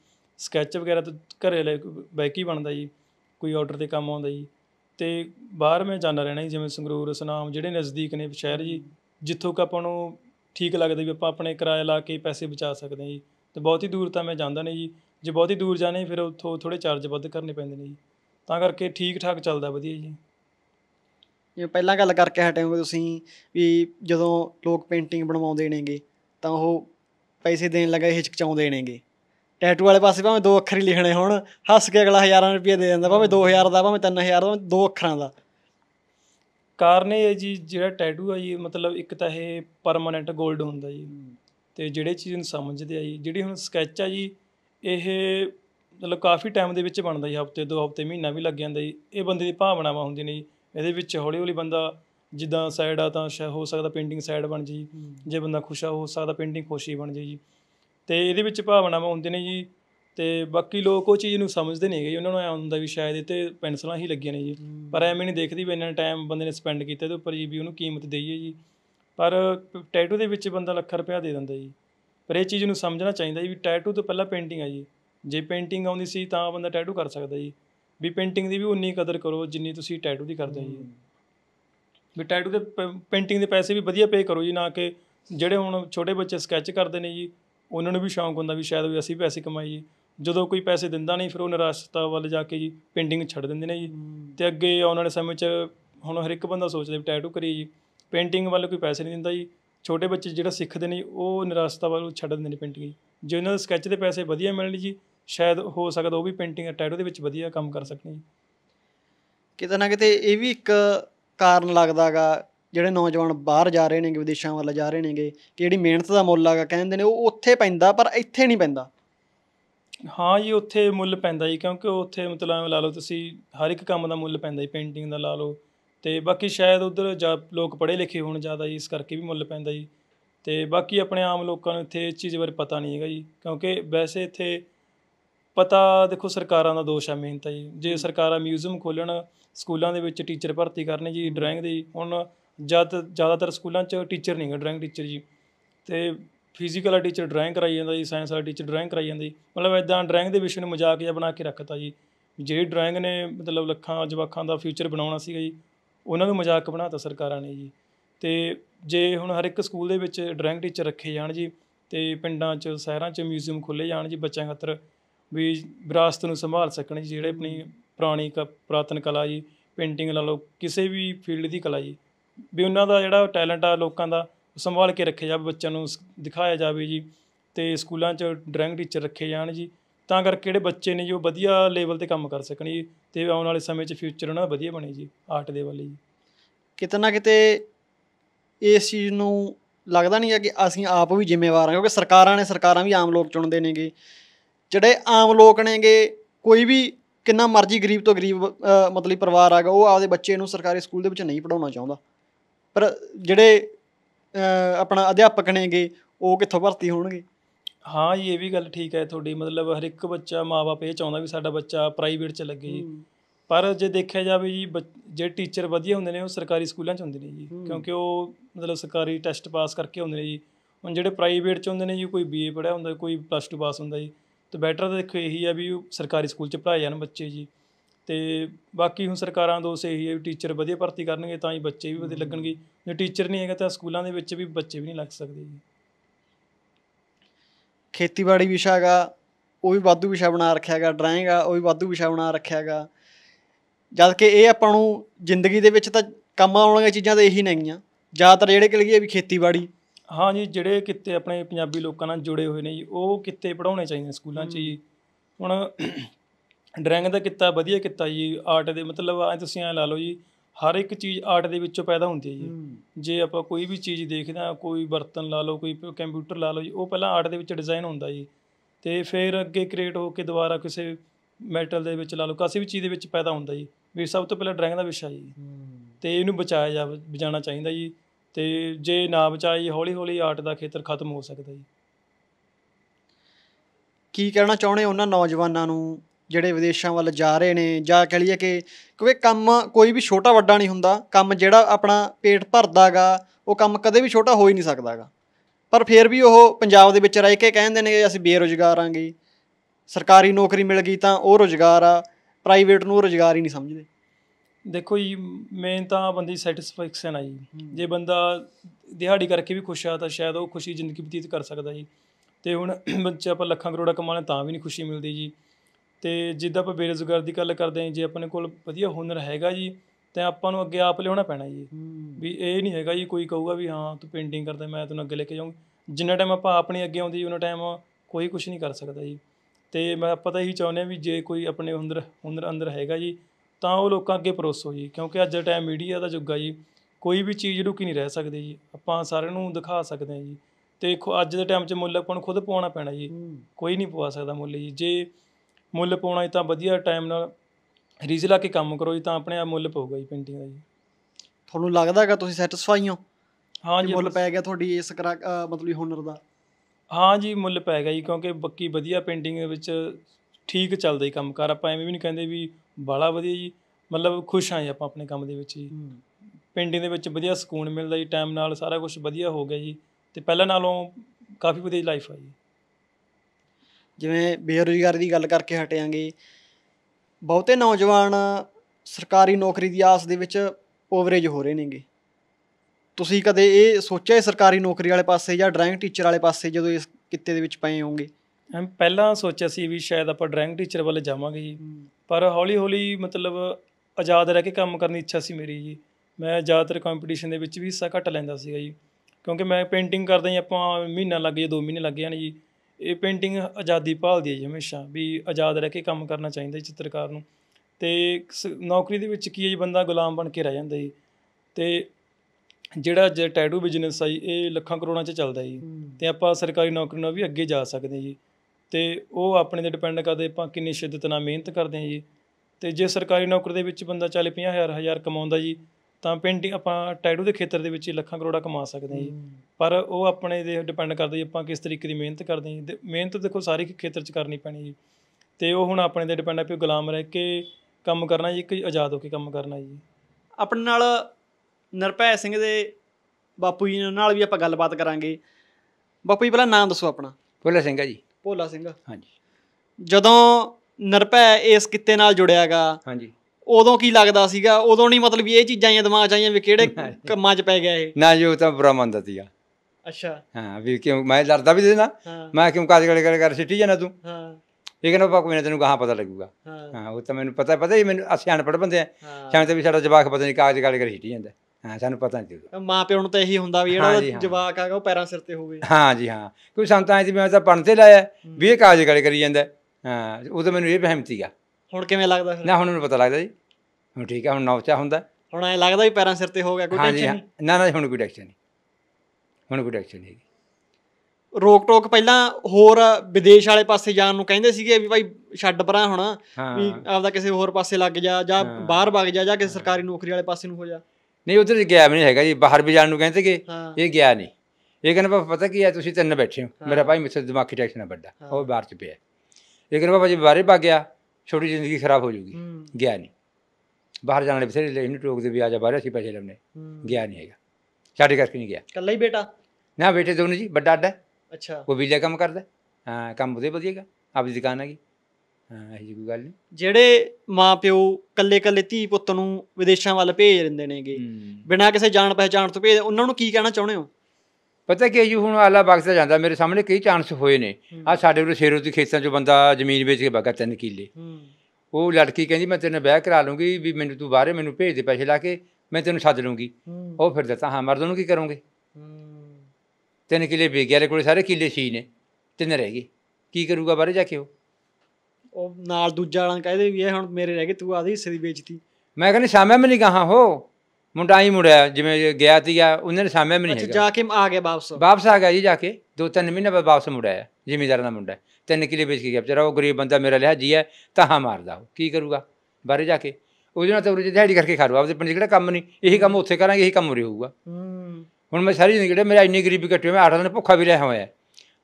Speaker 2: ਸਕੈਚ ਵਗੈਰਾ ਤਾਂ ਘਰੇ ਲੈ ਬੈਕੀ ਬਣਦਾ ਜੀ ਕੋਈ ਆਰਡਰ ਤੇ ਕੰਮ ਆਉਂਦਾ ਜੀ ਤੇ ਬਾਹਰ ਮੈਂ ਜਾਂਦਾ ਰਹਿਣਾ ਜੀ ਜਿਵੇਂ ਸੰਗਰੂਰ ਸੁਨਾਮ ਜਿਹੜੇ ਨਜ਼ਦੀਕ ਨੇ ਸ਼ਹਿਰ ਜੀ ਜਿੱਥੋਂ ਕ ਆਪਾਂ ਨੂੰ ਠੀਕ ਲੱਗਦਾ ਵੀ ਆਪਾਂ ਆਪਣੇ ਕਿਰਾਏ ਲਾ ਕੇ ਪੈਸੇ ਬਚਾ ਸਕਦੇ ਹਾਂ ਜੀ ਤੇ ਬਹੁਤ ਹੀ ਦੂਰ ਤਾਂ ਮੈਂ ਜਾਂਦਾ ਨਹੀਂ ਜੀ ਜੇ ਬਹੁਤ ਹੀ ਦੂਰ ਜਾਣੇ ਫਿਰ ਉੱਥੋਂ ਥੋੜੇ ਚਾਰਜ ਵੱਧ ਕਰਨੇ ਪੈਂਦੇ ਨੇ ਜੀ ਤਾਂ ਕਰਕੇ ਠੀਕ ਠਾਕ ਚੱਲਦਾ ਵਧੀਆ ਜੀ
Speaker 1: ਜਿਵੇਂ ਪਹਿਲਾਂ ਗੱਲ ਕਰਕੇ ਹਟੇ ਹੋ ਤੁਸੀਂ ਵੀ ਜਦੋਂ ਲੋਕ ਪੇਂਟਿੰਗ ਬਣਵਾਉਂਦੇ ਨੇਗੇ ਤਾਂ ਉਹ ਪੈਸੇ ਦੇਣ ਲੱਗਾ ਹਿਚਕਚਾਉਂਦੇ ਨੇਗੇ ਟੈਟੂ ਵਾਲੇ ਪਾਸੇ ਭਾਵੇਂ ਦੋ ਅੱਖਰ ਹੀ ਲਿਖਣੇ ਹੋਣ ਹੱਸ ਕੇ ਅਗਲਾ ਹਜ਼ਾਰਾਂ ਰੁਪਏ ਦੇ ਦਿੰਦਾ ਭਾਵੇਂ 2000 ਦਾ ਭਾਵੇਂ
Speaker 2: 3000 ਦਾ ਦੋ ਅੱਖਰਾਂ ਦਾ ਕਾਰਨ ਇਹ ਜੀ ਜਿਹੜਾ ਟੈਟੂ ਆ ਜੀ ਮਤਲਬ ਇੱਕ ਤਾਂ ਇਹ ਪਰਮਨੈਂਟ 골ਡ ਹੁੰਦਾ ਜੀ ਤੇ ਜਿਹੜੇ ਚੀਜ਼ ਨੂੰ ਸਮਝਦੇ ਆ ਜੀ ਜਿਹੜੀ ਹੁਣ ਸਕੈਚ ਆ ਜੀ ਇਹ ਮਤਲਬ ਕਾਫੀ ਟਾਈਮ ਦੇ ਵਿੱਚ ਬਣਦਾ ਜੀ ਹਫਤੇ ਦੋ ਹਫਤੇ ਮਹੀਨਾ ਵੀ ਲੱਗ ਜਾਂਦਾ ਜੀ ਇਹ ਬੰਦੇ ਦੀ ਭਾਵਨਾਵਾਂ ਹੁੰਦੀਆਂ ਨੇ ਜੀ ਇਹਦੇ ਵਿੱਚ ਹੌਲੀ ਹੌਲੀ ਬੰਦਾ ਜਿੱਦਾਂ ਸਾਈਡ ਆ ਤਾਂ ਹੋ ਸਕਦਾ ਪੇਂਟਿੰਗ ਸਾਈਡ ਬਣ ਜੀ ਜੇ ਬੰਦਾ ਖੁਸ਼ ਆ ਹੋ ਸਕਦਾ ਪੇਂਟਿੰਗ ਖੁਸ਼ੀ ਬਣ ਜੇ ਜੀ ਤੇ ਇਹਦੇ ਵਿੱਚ ਭਾਵਨਾਵਾਂ ਹੁੰਦੀਆਂ ਨੇ ਜੀ ਤੇ ਬਾਕੀ ਲੋਕ ਉਹ ਚੀਜ਼ ਨੂੰ ਸਮਝਦੇ ਨਹੀਂ ਹੈਗੇ ਉਹਨਾਂ ਨੂੰ ਐ ਹੁੰਦਾ ਵੀ ਸ਼ਾਇਦ ਇਹ ਤੇ ਪੈਨਸਲਾਂ ਹੀ ਲੱਗੀਆਂ ਨੇ ਜੀ ਪਰ ਐਵੇਂ ਨਹੀਂ ਦੇਖਦੀ ਵੀ ਇੰਨਾ ਟਾਈਮ ਬੰਦੇ ਨੇ ਸਪੈਂਡ ਕੀਤਾ ਇਹਦੇ ਉੱਪਰ ਜੀ ਵੀ ਉਹਨੂੰ ਕੀਮਤ ਦੇਈਏ ਜੀ ਪਰ ਟੈਟੂ ਦੇ ਵਿੱਚ ਬੰਦਾ ਲੱਖ ਰੁਪਇਆ ਦੇ ਦਿੰਦਾ ਜੀ ਪਰ ਇਹ ਚੀਜ਼ ਨੂੰ ਸਮਝਣਾ ਚਾਹੀਦਾ ਜੀ ਵੀ ਟੈਟੂ ਤੋਂ ਪਹਿਲਾਂ ਪੇਂਟਿੰਗ ਆ ਜੀ ਜੇ ਪੇਂਟਿੰਗ ਆਉਂਦੀ ਸੀ ਤਾਂ ਬੰਦਾ ਟੈਟੂ ਕਰ ਸਕਦਾ ਜੀ ਵੀ ਪੇਂਟਿੰਗ ਦੀ ਵੀ ਉਨੀ ਕਦਰ ਕਰੋ ਜਿੰਨੀ ਤੁਸੀਂ ਟੈਟੂ ਦੀ ਕਰਦੇ ਜੀ ਵੀ ਟੈਟੂ ਦੇ ਪੇਂਟਿੰਗ ਦੇ ਪੈਸੇ ਵੀ ਵਧੀਆ ਪੇ ਕਰੋ ਜੀ ਨਾ ਕਿ ਜਿਹੜੇ ਹੁਣ ਛੋਟੇ ਬੱਚੇ ਸਕੈਚ ਕਰਦੇ ਨੇ ਜੀ ਉਹਨਾਂ ਨੂੰ ਵੀ ਸ਼ੌਂਕ ਹੁੰਦਾ ਵੀ ਸ਼ਾਇਦ ਵੀ ਅਸੀਂ ਪੈਸੇ ਕਮਾਈਏ ਜਦੋਂ ਕੋਈ ਪੈਸੇ ਦਿੰਦਾ ਨਹੀਂ ਫਿਰ ਉਹ ਨਿਰਾਸ਼ਤਾ ਵੱਲ ਜਾ ਕੇ ਜੀ ਪੇਂਟਿੰਗ ਛੱਡ ਦਿੰਦੇ ਨੇ ਜੀ ਤੇ ਅੱਗੇ ਆਉਣ ਵਾਲੇ ਸਮੇਂ 'ਚ ਹੁਣ ਹਰ ਇੱਕ ਬੰਦਾ ਸੋਚਦਾ ਵੀ ਟੈਟੂ ਕਰੀ ਜੀ ਪੇਂਟਿੰਗ ਵੱਲ ਕੋਈ ਪੈਸੇ ਨਹੀਂ ਦਿੰਦਾ ਜੀ ਛੋਟੇ ਬੱਚੇ ਜਿਹੜਾ ਸਿੱਖਦੇ ਨੇ ਉਹ ਨਿਰਾਸ਼ਤਾ ਵੱਲ ਛੱਡ ਦਿੰਦੇ ਨੇ ਪੇਂਟਿੰਗ ਜੀ ਜੇ ਉਹਨਾਂ ਦੇ ਸਕੈਚ ਦੇ ਪੈਸੇ ਵਧੀਆ ਮਿਲਣ ਜੀ ਸ਼ਾਇਦ ਹੋ ਸਕਦਾ ਉਹ ਵੀ ਪੇਂਟਿੰਗ ਟੈਟੂ ਦੇ ਵਿੱਚ ਵਧੀਆ ਕੰਮ ਕਰ ਸਕਣੀ
Speaker 1: ਕਿਤੇ ਨਾ ਕਿਤੇ ਇਹ ਵੀ ਇੱਕ ਕਾਰਨ ਲੱਗਦਾਗਾ ਜਿਹੜੇ ਨੌਜਵਾਨ ਬਾਹਰ ਜਾ ਰਹੇ ਨੇਗੇ ਵਿਦੇਸ਼ਾਂ ਵੱਲ ਜਾ ਰਹੇ ਨੇਗੇ ਕਿ ਜਿਹੜੀ ਮਿਹਨਤ ਦਾ ਮੁੱਲ ਆਗਾ ਕਹਿੰਦੇ ਨੇ ਉਹ ਉੱਥੇ ਪੈਂਦਾ ਪਰ ਇੱਥੇ ਨਹੀਂ ਪੈਂਦਾ
Speaker 2: ਹਾਂ ਜੀ ਉੱਥੇ ਮੁੱਲ ਪੈਂਦਾ ਜੀ ਕਿਉਂਕਿ ਉੱਥੇ ਮਤਲਬ ਲਾ ਲਓ ਤੁਸੀਂ ਹਰ ਇੱਕ ਕੰਮ ਦਾ ਮੁੱਲ ਪੈਂਦਾ ਜੀ ਪੇਂਟਿੰਗ ਦਾ ਲਾ ਲਓ ਤੇ ਬਾਕੀ ਸ਼ਾਇਦ ਉਧਰ ਲੋਕ ਪੜ੍ਹੇ ਲਿਖੇ ਹੋਣ ਜ਼ਿਆਦਾ ਜੀ ਇਸ ਕਰਕੇ ਵੀ ਮੁੱਲ ਪੈਂਦਾ ਜੀ ਤੇ ਬਾਕੀ ਆਪਣੇ ਆਮ ਲੋਕਾਂ ਨੂੰ ਇੱਥੇ ਇਸ ਚੀਜ਼ ਬਾਰੇ ਪਤਾ ਨਹੀਂ ਹੈਗਾ ਜੀ ਕਿਉਂਕਿ ਵੈਸੇ ਇੱਥੇ ਪਤਾ ਦੇਖੋ ਸਰਕਾਰਾਂ ਦਾ ਦੋਸ਼ ਹੈ ਮੇਨ ਤਾਂ ਜੀ ਜੇ ਸਰਕਾਰਾਂ ਮਿਊਜ਼ੀਅਮ ਖੋਲਣ ਸਕੂਲਾਂ ਦੇ ਵਿੱਚ ਟੀਚਰ ਭਰਤੀ ਕਰਨ ਜੀ ਡਰਾਇੰਗ ਦੀ ਹੁਣ ਜਦ ਜ਼ਿਆਦਾਤਰ ਸਕੂਲਾਂ 'ਚ ਟੀਚਰ ਨਹੀਂ ਹੈ ਡਰਾਇੰਗ ਟੀਚਰ ਜੀ ਤੇ ਫਿਜ਼ੀਕਲ ਵਾਲਾ ਟੀਚਰ ਡਰਾਇੰਗ ਕਰਾਈ ਜਾਂਦਾ ਜੀ ਸਾਇੰਸ ਵਾਲਾ ਟੀਚਰ ਡਰਾਇੰਗ ਕਰਾਈ ਜਾਂਦਾ ਜੀ ਮਤਲਬ ਐਦਾਂ ਡਰਾਇੰਗ ਦੇ ਵਿਸ਼ੇ ਨੂੰ ਮਜ਼ਾਕ ਜਿਹਾ ਬਣਾ ਕੇ ਰੱਖਤਾ ਜੀ ਜਿਹੜੀ ਡਰਾਇੰਗ ਨੇ ਮਤਲਬ ਲੱਖਾਂ ਜਵਾਕਾਂ ਦਾ ਫਿਊਚਰ ਬਣਾਉਣਾ ਸੀਗਾ ਜੀ ਉਹਨਾਂ ਨੂੰ ਮਜ਼ਾਕ ਬਣਾਤਾ ਸਰਕਾਰਾਂ ਨੇ ਜੀ ਤੇ ਜੇ ਹੁਣ ਹਰ ਇੱਕ ਸਕੂਲ ਦੇ ਵਿੱਚ ਡਰਾਇੰਗ ਟੀਚਰ ਰੱਖੇ ਜਾਣ ਜੀ ਤੇ ਪਿੰਡਾਂ 'ਚ ਸ਼ਹਿਰਾਂ 'ਚ ਮਿਊਜ਼ੀਅਮ ਖੁੱਲੇ ਜਾਣ ਜੀ ਬੱਚਿਆਂ ਖਾਤਰ ਵੀ ਵਿਰਾਸਤ ਨੂੰ ਸੰਭਾਲ ਸਕਣ ਜਿਹੜੇ ਆਪਣੀ ਪੁਰਾਣੀ ਪ੍ਰਾਤਨ ਕਲਾ ਜੀ ਪੇਂਟਿੰਗ ਲਾ ਲੋ ਕਿਸੇ ਵੀ ਫੀਲਡ ਦੀ ਕਲਾ ਜੀ ਵੀ ਉਹਨਾਂ ਦਾ ਜਿਹੜਾ ਟੈਲੈਂਟ ਆ ਲੋਕਾਂ ਦਾ ਸੰਭਾਲ ਕੇ ਰੱਖਿਆ ਜਾਵੇ ਬੱਚਿਆਂ ਨੂੰ ਦਿਖਾਇਆ ਜਾਵੇ ਜੀ ਤੇ ਸਕੂਲਾਂ 'ਚ ਡਰਾਇੰਗ ਟੀਚਰ ਰੱਖੇ ਜਾਣ ਜੀ ਤਾਂ ਕਰਕੇ ਜਿਹੜੇ ਬੱਚੇ ਨੇ ਜੋ ਵਧੀਆ ਲੈਵਲ ਤੇ ਕੰਮ ਕਰ ਸਕਣ ਜੀ ਤੇ ਆਉਣ ਵਾਲੇ ਸਮੇਂ 'ਚ ਫਿਊਚਰ ਉਹਨਾਂ ਦਾ ਵਧੀਆ ਬਣੇ ਜੀ ਆਰਟ ਦੇ ਵੱਲ ਜੀ ਕਿਤੇ ਕਿਤੇ ਇਸ
Speaker 1: ਚੀਜ਼ ਨੂੰ ਲੱਗਦਾ ਨਹੀਂ ਹੈ ਕਿ ਅਸੀਂ ਆਪ ਵੀ ਜ਼ਿੰਮੇਵਾਰ ਹਾਂ ਕਿਉਂਕਿ ਸਰਕਾਰਾਂ ਨੇ ਸਰਕਾਰਾਂ ਵੀ ਆਮ ਲੋਕ ਚੁਣਦੇ ਨੇਗੇ ਜਿਹੜੇ ਆਮ ਲੋਕ ਨੇਗੇ ਕੋਈ ਵੀ ਕਿੰਨਾ ਮਰਜ਼ੀ ਗਰੀਬ ਤੋਂ ਗਰੀਬ ਮਤਲਬ ਪਰਿਵਾਰ ਆਗਾ ਉਹ ਆਪਦੇ ਬੱਚੇ ਨੂੰ ਸਰਕਾਰੀ ਸਕੂਲ ਦੇ ਵਿੱਚ ਨਹੀਂ ਪੜਾਉਣਾ ਚਾਹੁੰਦਾ ਪਰ ਜਿਹੜੇ ਆਪਣਾ ਅਧਿਆਪਕ ਨੇਗੇ ਉਹ ਕਿੱਥੋਂ ਭਰਤੀ ਹੋਣਗੇ
Speaker 2: ਹਾਂ ਜੀ ਇਹ ਵੀ ਗੱਲ ਠੀਕ ਹੈ ਤੁਹਾਡੀ ਮਤਲਬ ਹਰ ਇੱਕ ਬੱਚਾ ਮਾਪੇ ਇਹ ਚਾਹੁੰਦਾ ਵੀ ਸਾਡਾ ਬੱਚਾ ਪ੍ਰਾਈਵੇਟ ਚ ਲੱਗੇ ਜੀ ਪਰ ਜੇ ਦੇਖਿਆ ਜਾਵੇ ਜੀ ਜੇ ਟੀਚਰ ਵਧੀਆ ਹੁੰਦੇ ਨੇ ਉਹ ਸਰਕਾਰੀ ਸਕੂਲਾਂ ਚ ਹੁੰਦੇ ਨੇ ਜੀ ਕਿਉਂਕਿ ਉਹ ਮਤਲਬ ਸਰਕਾਰੀ ਟੈਸਟ ਪਾਸ ਕਰਕੇ ਹੁੰਦੇ ਨੇ ਜੀ ਹੁਣ ਜਿਹੜੇ ਪ੍ਰਾਈਵੇਟ ਚ ਹੁੰਦੇ ਨੇ ਜੀ ਕੋਈ ਬੀਏ ਪੜਿਆ ਹੁੰਦਾ ਕੋਈ ਪਲੱਸ 2 ਪਾਸ ਹੁੰਦਾ ਜੀ ਤੇ ਬੈਟਰ ਤਾਂ ਦੇਖੋ ਇਹੀ ਆ ਵੀ ਸਰਕਾਰੀ ਸਕੂਲ 'ਚ ਪੜਾਏ ਜਾਣ ਬੱਚੇ ਜੀ ਤੇ ਬਾਕੀ ਹੁਣ ਸਰਕਾਰਾਂ ਦੋਸ ਇਹੀ ਹੈ ਵੀ ਟੀਚਰ ਵਧੀਆ ਭਰਤੀ ਕਰਨਗੇ ਤਾਂ ਹੀ ਬੱਚੇ ਵੀ ਵਧੀਆ ਲੱਗਣਗੇ ਜੇ ਟੀਚਰ ਨਹੀਂ ਹੈਗਾ ਤਾਂ ਸਕੂਲਾਂ ਦੇ ਵਿੱਚ ਵੀ ਬੱਚੇ ਵੀ ਨਹੀਂ ਲੱਗ ਸਕਦੇ ਜੀ
Speaker 1: ਖੇਤੀਬਾੜੀ ਵਿਸ਼ਾ ਹੈਗਾ ਉਹ ਵੀ ਵਾਧੂ ਵਿਸ਼ਾ ਬਣਾ ਰੱਖਿਆ ਹੈਗਾ ਡਰਾਇੰਗ ਆ ਉਹ ਵੀ ਵਾਧੂ ਵਿਸ਼ਾ ਬਣਾ ਰੱਖਿਆ ਹੈਗਾ ਜਦ ਕਿ ਇਹ ਆਪਾਂ ਨੂੰ ਜ਼ਿੰਦਗੀ ਦੇ ਵਿੱਚ ਤਾਂ ਕੰਮ ਆਉਣ ਵਾਲੀਆਂ ਚੀਜ਼ਾਂ ਤਾਂ ਇਹੀ ਨਹੀਂਆਂ ਜ਼ਿਆਦਾਤਰ ਜਿਹੜੇ ਕਿ ਲਈਏ
Speaker 2: ਵੀ ਖੇਤੀਬਾੜੀ ਹਾਂ ਜੀ ਜਿਹੜੇ ਕਿਤੇ ਆਪਣੇ ਪੰਜਾਬੀ ਲੋਕਾਂ ਨਾਲ ਜੁੜੇ ਹੋਏ ਨੇ ਜੀ ਉਹ ਕਿਤੇ ਪੜਾਉਣੇ ਚਾਹੀਦੇ ਸਕੂਲਾਂ 'ਚ ਜੀ ਹੁਣ ਡਰਾਇੰਗ ਦਾ ਕਿੱਤਾ ਵਧੀਆ ਕਿੱਤਾ ਜੀ ਆਰਟ ਦੇ ਮਤਲਬ ਐ ਤੁਸੀਂ ਐ ਲਾ ਲਓ ਜੀ ਹਰ ਇੱਕ ਚੀਜ਼ ਆਰਟ ਦੇ ਵਿੱਚੋਂ ਪੈਦਾ ਹੁੰਦੀ ਹੈ ਜੀ ਜੇ ਆਪਾਂ ਕੋਈ ਵੀ ਚੀਜ਼ ਦੇਖਦੇ ਆ ਕੋਈ ਬਰਤਨ ਲਾ ਲਓ ਕੋਈ ਕੰਪਿਊਟਰ ਲਾ ਲਓ ਜੀ ਉਹ ਪਹਿਲਾਂ ਆਰਟ ਦੇ ਵਿੱਚ ਡਿਜ਼ਾਈਨ ਹੁੰਦਾ ਜੀ ਤੇ ਫਿਰ ਅੱਗੇ ਕ੍ਰੀਏਟ ਹੋ ਕੇ ਦੁਬਾਰਾ ਕਿਸੇ ਮੈਟਲ ਦੇ ਵਿੱਚ ਲਾ ਲਓ ਕਿਸੇ ਵੀ ਚੀਜ਼ ਦੇ ਵਿੱਚ ਪੈਦਾ ਹੁੰਦਾ ਜੀ ਵੀ ਸਭ ਤੋਂ ਪਹਿਲਾਂ ਡਰਾਇੰਗ ਦਾ ਵਿਸ਼ਾ ਜੀ ਤੇ ਇਹਨੂੰ ਬਚਾਇਆ ਜਾ ਬਚਾਣਾ ਚਾਹੀਦਾ ਜੀ ਤੇ ਜੇ ਨਾ ਬਚਾਈ ਹੌਲੀ ਹੌਲੀ ਆਰਟ ਦਾ ਖੇਤਰ ਖਤਮ ਹੋ ਸਕਦਾ ਜੀ
Speaker 1: ਕੀ ਕਹਿਣਾ ਚਾਹੁੰਦੇ ਉਹਨਾਂ ਨੌਜਵਾਨਾਂ ਨੂੰ ਜਿਹੜੇ ਵਿਦੇਸ਼ਾਂ ਵੱਲ ਜਾ ਰਹੇ ਨੇ ਜਾਂ ਕਹ ਲਈਏ ਕਿ ਕਿਉਂਕਿ ਕੰਮ ਕੋਈ ਵੀ ਛੋਟਾ ਵੱਡਾ ਨਹੀਂ ਹੁੰਦਾ ਕੰਮ ਜਿਹੜਾ ਆਪਣਾ ਪੇਟ ਭਰਦਾਗਾ ਉਹ ਕੰਮ ਕਦੇ ਵੀ ਛੋਟਾ ਹੋ ਹੀ ਨਹੀਂ ਸਕਦਾਗਾ ਪਰ ਫਿਰ ਵੀ ਉਹ ਪੰਜਾਬ ਦੇ ਵਿੱਚ ਰਹਿ ਕੇ ਕਹਿੰਦੇ ਨੇ ਅਸੀਂ ਬੇਰੋਜ਼ਗਾਰ ਆਂਗੇ ਸਰਕਾਰੀ ਨੌਕਰੀ ਮਿਲ ਗਈ ਤਾਂ ਉਹ ਰੋਜ਼ਗਾਰ ਆ ਪ੍ਰਾਈਵੇਟ ਨੂੰ ਰੋਜ਼ਗਾਰ ਹੀ ਨਹੀਂ ਸਮਝਦੇ
Speaker 2: ਦੇਖੋ ਜੀ ਮੇਨ ਤਾਂ ਬੰਦੀ ਸੈਟੀਸਫੈਕਸ਼ਨ ਆ ਜੀ ਜੇ ਬੰਦਾ ਦਿਹਾੜੀ ਕਰਕੇ ਵੀ ਖੁਸ਼ ਆ ਤਾਂ ਸ਼ਾਇਦ ਉਹ ਖੁਸ਼ੀ ਜ਼ਿੰਦਗੀ ਬਤੀਤ ਕਰ ਸਕਦਾ ਜੀ ਤੇ ਹੁਣ ਬੱਚਾ ਆਪਾਂ ਲੱਖਾਂ ਕਰੋੜਾਂ ਲੈ ਤਾਂ ਵੀ ਨਹੀਂ ਖੁਸ਼ੀ ਮਿਲਦੀ ਜੀ ਤੇ ਜਿੱਦ ਆਪਾਂ ਬੇਰੋਜ਼ਗਾਰ ਦੀ ਗੱਲ ਕਰਦੇ ਆਂ ਜੇ ਆਪਣੇ ਕੋਲ ਵਧੀਆ ਹੁਨਰ ਹੈਗਾ ਜੀ ਤੇ ਆਪਾਂ ਨੂੰ ਅੱਗੇ ਆਪ ਲਿਆਉਣਾ ਪੈਣਾ ਜੀ ਵੀ ਇਹ ਨਹੀਂ ਹੈਗਾ ਜੀ ਕੋਈ ਕਹੂਗਾ ਵੀ ਹਾਂ ਤੂੰ ਪੇਂਟਿੰਗ ਕਰਦਾ ਮੈਂ ਤੈਨੂੰ ਅੱਗੇ ਲੈ ਕੇ ਜਾਊਂਗਾ ਜਿੰਨਾ ਟਾਈਮ ਆਪਾਂ ਆਪਣੇ ਅੱਗੇ ਆਉਂਦੀ ਉਹਨਾਂ ਟਾਈਮ ਕੋਈ ਕੁਝ ਨਹੀਂ ਕਰ ਸਕਦਾ ਜੀ ਤੇ ਮੈਂ ਆਪਾਂ ਤਾਂ ਇਹੀ ਚਾਹੁੰਦੇ ਆਂ ਵੀ ਜੇ ਕੋਈ ਆਪਣੇ ਅੰਦਰ ਹੁਨਰ ਅੰਦਰ ਹੈਗਾ ਜੀ ਤਾਂ ਉਹ ਲੋਕਾਂ ਅੱਗੇ ਪਰੋਸੋ ਜੀ ਕਿਉਂਕਿ ਅੱਜ ਦਾ ਟਾਈਮ ਮੀਡੀਆ ਦਾ ਯੁੱਗ ਆ ਜੀ ਕੋਈ ਵੀ ਚੀਜ਼ ਰੁਕੀ ਨਹੀਂ ਰਹਿ ਸਕਦੀ ਜੀ ਆਪਾਂ ਸਾਰਿਆਂ ਨੂੰ ਦਿਖਾ ਸਕਦੇ ਹਾਂ ਜੀ ਤੇ ਦੇਖੋ ਅੱਜ ਦੇ ਟਾਈਮ 'ਚ ਮੁੱਲ ਆਪਾਂ ਨੂੰ ਖੁਦ ਪਵਾਉਣਾ ਪੈਣਾ ਜੀ ਕੋਈ ਨਹੀਂ ਪਵਾ ਸਕਦਾ ਮੁੱਲ ਜੀ ਜੇ ਮੁੱਲ ਪਾਉਣਾ ਹੀ ਤਾਂ ਵਧੀਆ ਟਾਈਮ ਨਾਲ ਰੀਜ ਲਾ ਕੇ ਕੰਮ ਕਰੋ ਜੀ ਤਾਂ ਆਪਣੇ ਆਪ ਮੁੱਲ ਪਊਗਾ ਜੀ ਪੇਂਟਿੰਗ ਦਾ ਜੀ ਤੁਹਾਨੂੰ ਲੱਗਦਾ ਹੈਗਾ ਤੁਸੀਂ ਸੈਟੀਸਫਾਈ ਹੋ ਹਾਂ ਜੀ ਮੁੱਲ ਪੈ
Speaker 1: ਗਿਆ ਤੁਹਾਡੀ ਇਸ ਮਤਲਬ ਹੁਨਰ ਦਾ
Speaker 2: ਹਾਂ ਜੀ ਮੁੱਲ ਪੈ ਗਿਆ ਜੀ ਕਿਉਂਕਿ ਬੱਕੀ ਵਧੀਆ ਪੇਂਟਿੰਗ ਦੇ ਵਿੱਚ ਠੀਕ ਚੱਲਦਾ ਹੀ ਕੰਮਕਾਰ ਆਪਾਂ ਐਵੇਂ ਵੀ ਨਹੀਂ ਕਹਿੰਦੇ ਵੀ ਬੜਾ ਵਧੀਆ ਜੀ ਮਤਲਬ ਖੁਸ਼ ਹਾਂ ਜੀ ਆਪਾਂ ਆਪਣੇ ਕੰਮ ਦੇ ਵਿੱਚ ਜੀ ਪੇਂਟਿੰਗ ਦੇ ਵਿੱਚ ਵਧੀਆ ਸਕੂਨ ਮਿਲਦਾ ਜੀ ਟਾਈਮ ਨਾਲ ਸਾਰਾ ਕੁਝ ਵਧੀਆ ਹੋ ਗਿਆ ਜੀ ਤੇ ਪਹਿਲਾਂ ਨਾਲੋਂ ਕਾਫੀ ਵਧੀਆ ਲਾਈਫ ਆ ਜੀ
Speaker 1: ਜਿਵੇਂ ਬੇਰੋਜ਼ਗਾਰੀ ਦੀ ਗੱਲ ਕਰਕੇ ਹਟਿਆਂਗੇ ਬਹੁਤੇ ਨੌਜਵਾਨ ਸਰਕਾਰੀ ਨੌਕਰੀ ਦੀ ਆਸ ਦੇ ਵਿੱਚ ਓਵਰੇਜ ਹੋ ਰਹੇ ਨੇਗੇ ਤੁਸੀਂ ਕਦੇ ਇਹ ਸੋਚਿਆ ਸਰਕਾਰੀ ਨੌਕਰੀ ਵਾਲੇ ਪਾਸੇ ਜਾਂ ਡਰਾਇੰਗ ਟੀਚਰ ਵਾਲੇ ਪਾਸੇ ਜਦੋਂ ਇਸ ਕਿੱਤੇ ਦੇ ਵਿੱਚ ਪਏ ਹੋਵੋਗੇ
Speaker 2: ਮੈਂ ਪਹਿਲਾਂ ਸੋਚਿਆ ਸੀ ਵੀ ਸ਼ਾਇਦ ਆਪਾਂ ਡਰਾਇੰਗ ਟੀਚਰ ਵੱਲ ਜਾਵਾਂਗੇ ਜੀ ਪਰ ਹੌਲੀ ਹੌਲੀ ਮਤਲਬ ਆਜ਼ਾਦ ਰਹਿ ਕੇ ਕੰਮ ਕਰਨ ਦੀ ਇੱਛਾ ਸੀ ਮੇਰੀ ਜੀ ਮੈਂ ਜ਼ਿਆਦਾਤਰ ਕੰਪੀਟੀਸ਼ਨ ਦੇ ਵਿੱਚ ਵੀ ਹਿੱਸਾ ਘੱਟ ਲੈਂਦਾ ਸੀਗਾ ਜੀ ਕਿਉਂਕਿ ਮੈਂ ਪੇਂਟਿੰਗ ਕਰਦਾ ਹੀ ਆਪਾਂ ਮਹੀਨਾ ਲੱਗ ਗਿਆ 2 ਮਹੀਨੇ ਲੱਗ ਗਏ ਜੀ ਇਹ ਪੇਂਟਿੰਗ ਆਜ਼ਾਦੀ ਭਾਲਦੀ ਹੈ ਜੀ ਹਮੇਸ਼ਾ ਵੀ ਆਜ਼ਾਦ ਰਹਿ ਕੇ ਕੰਮ ਕਰਨਾ ਚਾਹੀਦਾ ਚਿੱਤਰਕਾਰ ਨੂੰ ਤੇ ਨੌਕਰੀ ਦੇ ਵਿੱਚ ਕੀ ਹੈ ਜੀ ਬੰਦਾ ਗੁਲਾਮ ਬਣ ਕੇ ਰਹਿ ਜਾਂਦਾ ਜੀ ਤੇ ਜਿਹੜਾ ਜੇ ਟੈਟੂ ਬਿਜ਼ਨਸ ਆ ਜੀ ਇਹ ਲੱਖਾਂ ਕਰੋੜਾਂ 'ਚ ਚੱਲਦਾ ਜੀ ਤੇ ਆਪਾਂ ਸਰਕਾਰੀ ਨੌਕਰੀ ਨਾਲ ਵੀ ਅੱਗੇ ਜਾ ਸਕਦੇ ਜੀ ਤੇ ਉਹ ਆਪਣੇ ਤੇ ਡਿਪੈਂਡ ਕਰਦੇ ਆਪਾਂ ਕਿੰਨੀ ਸ਼ਿੱਦਤ ਨਾਲ ਮਿਹਨਤ ਕਰਦੇ ਹਾਂ ਜੀ ਤੇ ਜੇ ਸਰਕਾਰੀ ਨੌਕਰੀ ਦੇ ਵਿੱਚ ਬੰਦਾ 40 50000 ਹਜ਼ਾਰ ਕਮਾਉਂਦਾ ਜੀ ਤਾਂ ਪੇਂਟਿੰਗ ਆਪਾਂ ਟੈਟੂ ਦੇ ਖੇਤਰ ਦੇ ਵਿੱਚ ਲੱਖਾਂ ਕਰੋੜਾਂ ਕਮਾ ਸਕਦੇ ਹਾਂ ਜੀ ਪਰ ਉਹ ਆਪਣੇ ਦੇ ਡਿਪੈਂਡ ਕਰਦਾ ਜੀ ਆਪਾਂ ਕਿਸ ਤਰੀਕੇ ਦੀ ਮਿਹਨਤ ਕਰਦੇ ਹਾਂ ਮਿਹਨਤ ਦੇਖੋ ਸਾਰੇ ਖੇਤਰ 'ਚ ਕਰਨੀ ਪੈਣੀ ਜੀ ਤੇ ਉਹ ਹੁਣ ਆਪਣੇ ਤੇ ਡਿਪੈਂਡ ਆ ਕਿ ਗੁਲਾਮ ਰਹਿ ਕੇ ਕੰਮ ਕਰਨਾ ਜੀ ਇੱਕ ਆਜ਼ਾਦ ਹੋ ਕੇ ਕੰਮ ਕਰਨਾ ਜੀ ਆਪਣੇ ਨਾਲ ਨਰਪੈ ਸਿੰਘ ਦੇ ਬਾਪੂ ਜੀ
Speaker 1: ਨਾਲ ਵੀ ਆਪਾਂ ਗੱਲਬਾਤ ਕਰਾਂਗੇ ਬਾਪੂ ਜੀ ਪਹਿਲਾਂ ਨਾਮ ਦੱਸੋ ਆਪਣਾ ਭੁੱਲੇ ਸਿੰਘ ਆ ਜੀ ਭੋਲਾ ਸਿੰਘ ਹਾਂਜੀ ਜਦੋਂ ਨਿਰਭੈ ਇਸ ਕਿੱਤੇ ਨਾਲ ਜੁੜਿਆਗਾ ਹਾਂਜੀ ਉਦੋਂ ਕੀ ਲੱਗਦਾ ਸੀਗਾ ਉਦੋਂ ਨਹੀਂ ਮਤਲਬ ਇਹ ਚੀਜ਼ਾਂ ਆਈਆਂ ਦਿਮਾਗ 'ਚ ਆਈਆਂ ਵੀ ਕਿਹੜੇ ਕੰਮਾਂ 'ਚ ਪੈ ਗਿਆ ਇਹ
Speaker 3: ਨਾ ਜੋ ਤਾਂ ਬੁਰਾ ਮੰਨਦਾ ਸੀਗਾ ਅੱਛਾ ਹਾਂ ਵੀ ਕਿਉਂ ਮੈਂ ਲੜਦਾ ਵੀ ਦੇਣਾ ਮੈਂ ਕਿਉਂ ਕਾਜ ਗੜੇ ਗੜੇ ਕਰ ਸਿੱਟੀ ਜਾਣਾ ਤੂੰ ਹਾਂ ਇਹ ਕਹਿੰਦਾ ਪਾ ਕੋਈ ਨਾ ਤੈਨੂੰ ਕਹਾਂ ਪਤਾ ਲੱਗੂਗਾ ਹਾਂ ਉਹ ਤਾਂ ਮੈਨੂੰ ਪਤਾ ਪਤਾ ਹੀ ਮੈਨੂੰ ਅਸੀਂ ਅਨਪੜ੍ਹ ਬੰਦੇ ਆ ਸ਼ਾਇਦ ਤੇ ਵੀ ਸਾਡਾ ਜਵਾਕ ਪਤਾ ਨਹੀਂ ਕਾਜ ਗੜੇ ਗੜੇ ਸਿੱਟੀ ਜਾਂਦਾ ਹਾਂ ਸਾਨੂੰ ਪਤਾ ਨਹੀਂ ਚੱਲਦਾ
Speaker 1: ਮਾਂ ਪਿਓ ਨੂੰ ਤਾਂ ਇਹੀ ਹੁੰਦਾ ਵੀ ਜਿਹੜਾ ਦਾ ਜਵਾਕ ਆਗਾ ਉਹ ਪੈਰਾਂ ਸਿਰ ਤੇ ਹੋਵੇ
Speaker 3: ਹਾਂ ਜੀ ਹਾਂ ਕੋਈ ਸੰਤਾਂ ਸੀ ਮੈਂ ਤਾਂ ਪੜਨ ਤੇ ਲਾਇਆ ਵੀ ਇਹ ਕਾਜ ਕਰੇ ਕਰੀ ਜਾਂਦਾ ਹਾਂ ਤਾਂ ਮੈਨੂੰ ਇਹ ਵਹਿਮ ਸੀਗਾ ਹੁਣ ਕਿਵੇਂ ਲੱਗਦਾ ਫਿਰ ਨਾ ਹੁਣ ਮੈਨੂੰ ਪਤਾ ਲੱਗਦਾ ਜੀ ਹੁਣ ਠੀਕ ਆ ਹੁਣ ਨੌਚਾ ਹੁੰਦਾ
Speaker 1: ਹੁਣ ਐ ਲੱਗਦਾ ਵੀ ਪੈਰਾਂ ਸਿਰ ਤੇ ਹੋ ਗਿਆ ਕੋਈ ਟੈਨਸ਼ਨ
Speaker 3: ਨਹੀਂ ਨਾ ਨਾ ਹੁਣ ਕੋਈ ਟੈਨਸ਼ਨ ਨਹੀਂ ਹੁਣ ਕੋਈ ਟੈਨਸ਼ਨ ਨਹੀਂ
Speaker 1: ਰੋਕ ਟੋਕ ਪਹਿਲਾਂ ਹੋਰ ਵਿਦੇਸ਼ ਵਾਲੇ ਪਾਸੇ ਜਾਣ ਨੂੰ ਕਹਿੰਦੇ ਸੀਗੇ ਵੀ ਭਾਈ ਛੱਡ ਪਰਾਂ ਹੁਣ ਵੀ ਆਪਦਾ ਕਿਸੇ ਹੋਰ ਪਾਸੇ ਲੱਗ ਜਾ ਜਾਂ ਬਾਹਰ ਵਗ ਜਾ ਜਾਂ ਕਿਸੇ ਸਰਕਾਰੀ ਨੌਕਰੀ ਵਾਲੇ ਪਾਸੇ ਨੂੰ ਹੋ ਜਾ
Speaker 3: नहीं उधर गया भी नहीं है जी बाहर भी जाने कहते हाँ। ये गया नहीं ये कहना पापा पता की है तुम तेन तो बैठे हो हाँ। मेरा भाई मित्र दिमागी टैक्शन बढ़ा हाँ। वो बार च पे है ये कहना पापा जी बारे भाग गया छोटी जिंदगी खराब हो जूगी हम्म। गया नहीं बाहर जाने बथेरे इन टोकते भी आ जा बारे अच्छी पैसे लगने हम्म। गया नहीं है साढ़े करके नहीं गया कल ही बेटा ना बेटे दोनों जी बड़ा अड्डा अच्छा वो बीजा कम कर कम वो वजिएगा आपकी दुकान है जी ਹਾਂ ਇਹ ਜੀ ਗੱਲ ਜਿਹੜੇ ਮਾਪਿਓ ਕੱਲੇ ਕੱਲੇ ਧੀ
Speaker 1: ਪੁੱਤ ਨੂੰ ਵਿਦੇਸ਼ਾਂ ਵੱਲ ਭੇਜ ਦਿੰਦੇ ਨੇਗੇ ਬਿਨਾਂ ਕਿਸੇ ਜਾਣ ਪਹਿਚਾਣ ਤੋਂ ਭੇਜ ਉਹਨਾਂ ਨੂੰ ਕੀ ਕਹਿਣਾ ਚਾਹੁੰਦੇ ਹੋ
Speaker 3: ਪਤਾ ਕਿ ਜੀ ਹੁਣ ਆਲਾ ਬਖਸ਼ਦਾ ਜਾਂਦਾ ਮੇਰੇ ਸਾਹਮਣੇ ਕਈ ਚਾਂਸ ਹੋਏ ਨੇ ਆ ਸਾਡੇ ਕੋਲ ਸ਼ੇਰੋ ਦੀ ਖੇਤਾਂ 'ਚ ਬੰਦਾ ਜ਼ਮੀਨ ਵੇਚ ਕੇ ਬਗਾ ਤਿੰਨ ਕਿੱਲੇ ਉਹ ਲੜਕੀ ਕਹਿੰਦੀ ਮੈਂ ਤੇਰੇ ਨਾਲ ਵਿਆਹ ਕਰਾ ਲੂੰਗੀ ਵੀ ਮੈਨੂੰ ਤੂੰ ਬਾਹਰੇ ਮੈਨੂੰ ਭੇਜ ਦੇ ਪੈਸੇ ਲਾ ਕੇ ਮੈਂ ਤੈਨੂੰ ਛੱਡ ਲੂੰਗੀ ਉਹ ਫਿਰ ਦਿੱਤਾ ਹਾਂ ਮਰਦ ਨੂੰ ਕੀ ਕਰੋਗੇ ਤਿੰਨ ਕਿੱਲੇ ਵੇਚ ਗਿਆ ਕੋਲੇ ਸਾਰੇ ਕਿੱਲੇ ਸੀ ਨੇ ਤਿੰਨ ਰਹਿ ਗਏ ਕੀ ਕਰੂਗਾ ਬਾਹਰੇ ਜਾ ਕੇ ਉਹ ਉਹ ਨਾਲ ਦੂਜਾ ਵਾਲਾ ਕਹਦੇ ਵੀ ਇਹ ਹੁਣ ਮੇਰੇ ਰਹਿ ਗਏ ਤੂੰ ਆਦੀ ਹਿੱਸੇ ਦੀ ਵੇਚਤੀ ਮੈਂ ਕਹਿੰਦੀ ਸਾਮੇ ਮੈਂ ਨਹੀਂ ਕਹਾ ਹੋ ਮੁੰਡਾ ਹੀ ਮੁੜਿਆ ਜਿਵੇਂ ਗਿਆ ਤੀਆ ਉਹਨਾਂ ਨੇ ਸਾਮੇ ਮੈਂ ਨਹੀਂ ਅੱਛਾ ਜਾ ਕੇ ਆ ਗਿਆ ਵਾਪਸ ਵਾਪਸ ਆ ਗਿਆ ਜੀ ਜਾ ਕੇ ਦੋ ਤਿੰਨ ਮਹੀਨੇ ਬਾਅਦ ਵਾਪਸ ਮੁੜਿਆ ਜ਼ਿਮੀਦਾਰ ਦਾ ਮੁੰਡਾ ਤਿੰਨ ਕਿਲੇ ਵੇਚ ਕੇ ਗਿਆ ਵਿਚਾਰਾ ਉਹ ਗਰੀਬ ਬੰਦਾ ਮੇਰਾ ਲਿਆ ਜੀ ਹੈ ਤਾਹਾਂ ਮਾਰਦਾ ਉਹ ਕੀ ਕਰੂਗਾ ਬਾਹਰ ਜਾ ਕੇ ਉਹਦੇ ਨਾਲ ਤਾਂ ਉਹ ਦਿਹਾੜੀ ਕਰਕੇ ਖਾ ਲੂ ਆਪਦੇ ਪਿੰਡ ਜਿਹੜਾ ਕੰਮ ਨਹੀਂ ਇਹੀ ਕੰਮ ਉੱਥੇ ਕਰਾਂਗੇ ਇਹੀ ਕੰਮ ਉਰੇ ਹੋਊਗਾ ਹੁਣ ਮੈਂ ਸਾਰੀ ਜ਼ਿੰਦਗੀ ਜਿਹੜਾ ਮੇਰਾ ਇੰਨੀ ਗਰੀਬੀ ਕੱਟੀ ਮੈਂ 8 ਦਿਨ ਭੁੱਖਾ ਵੀ ਰਹਿ ਹੋਇਆ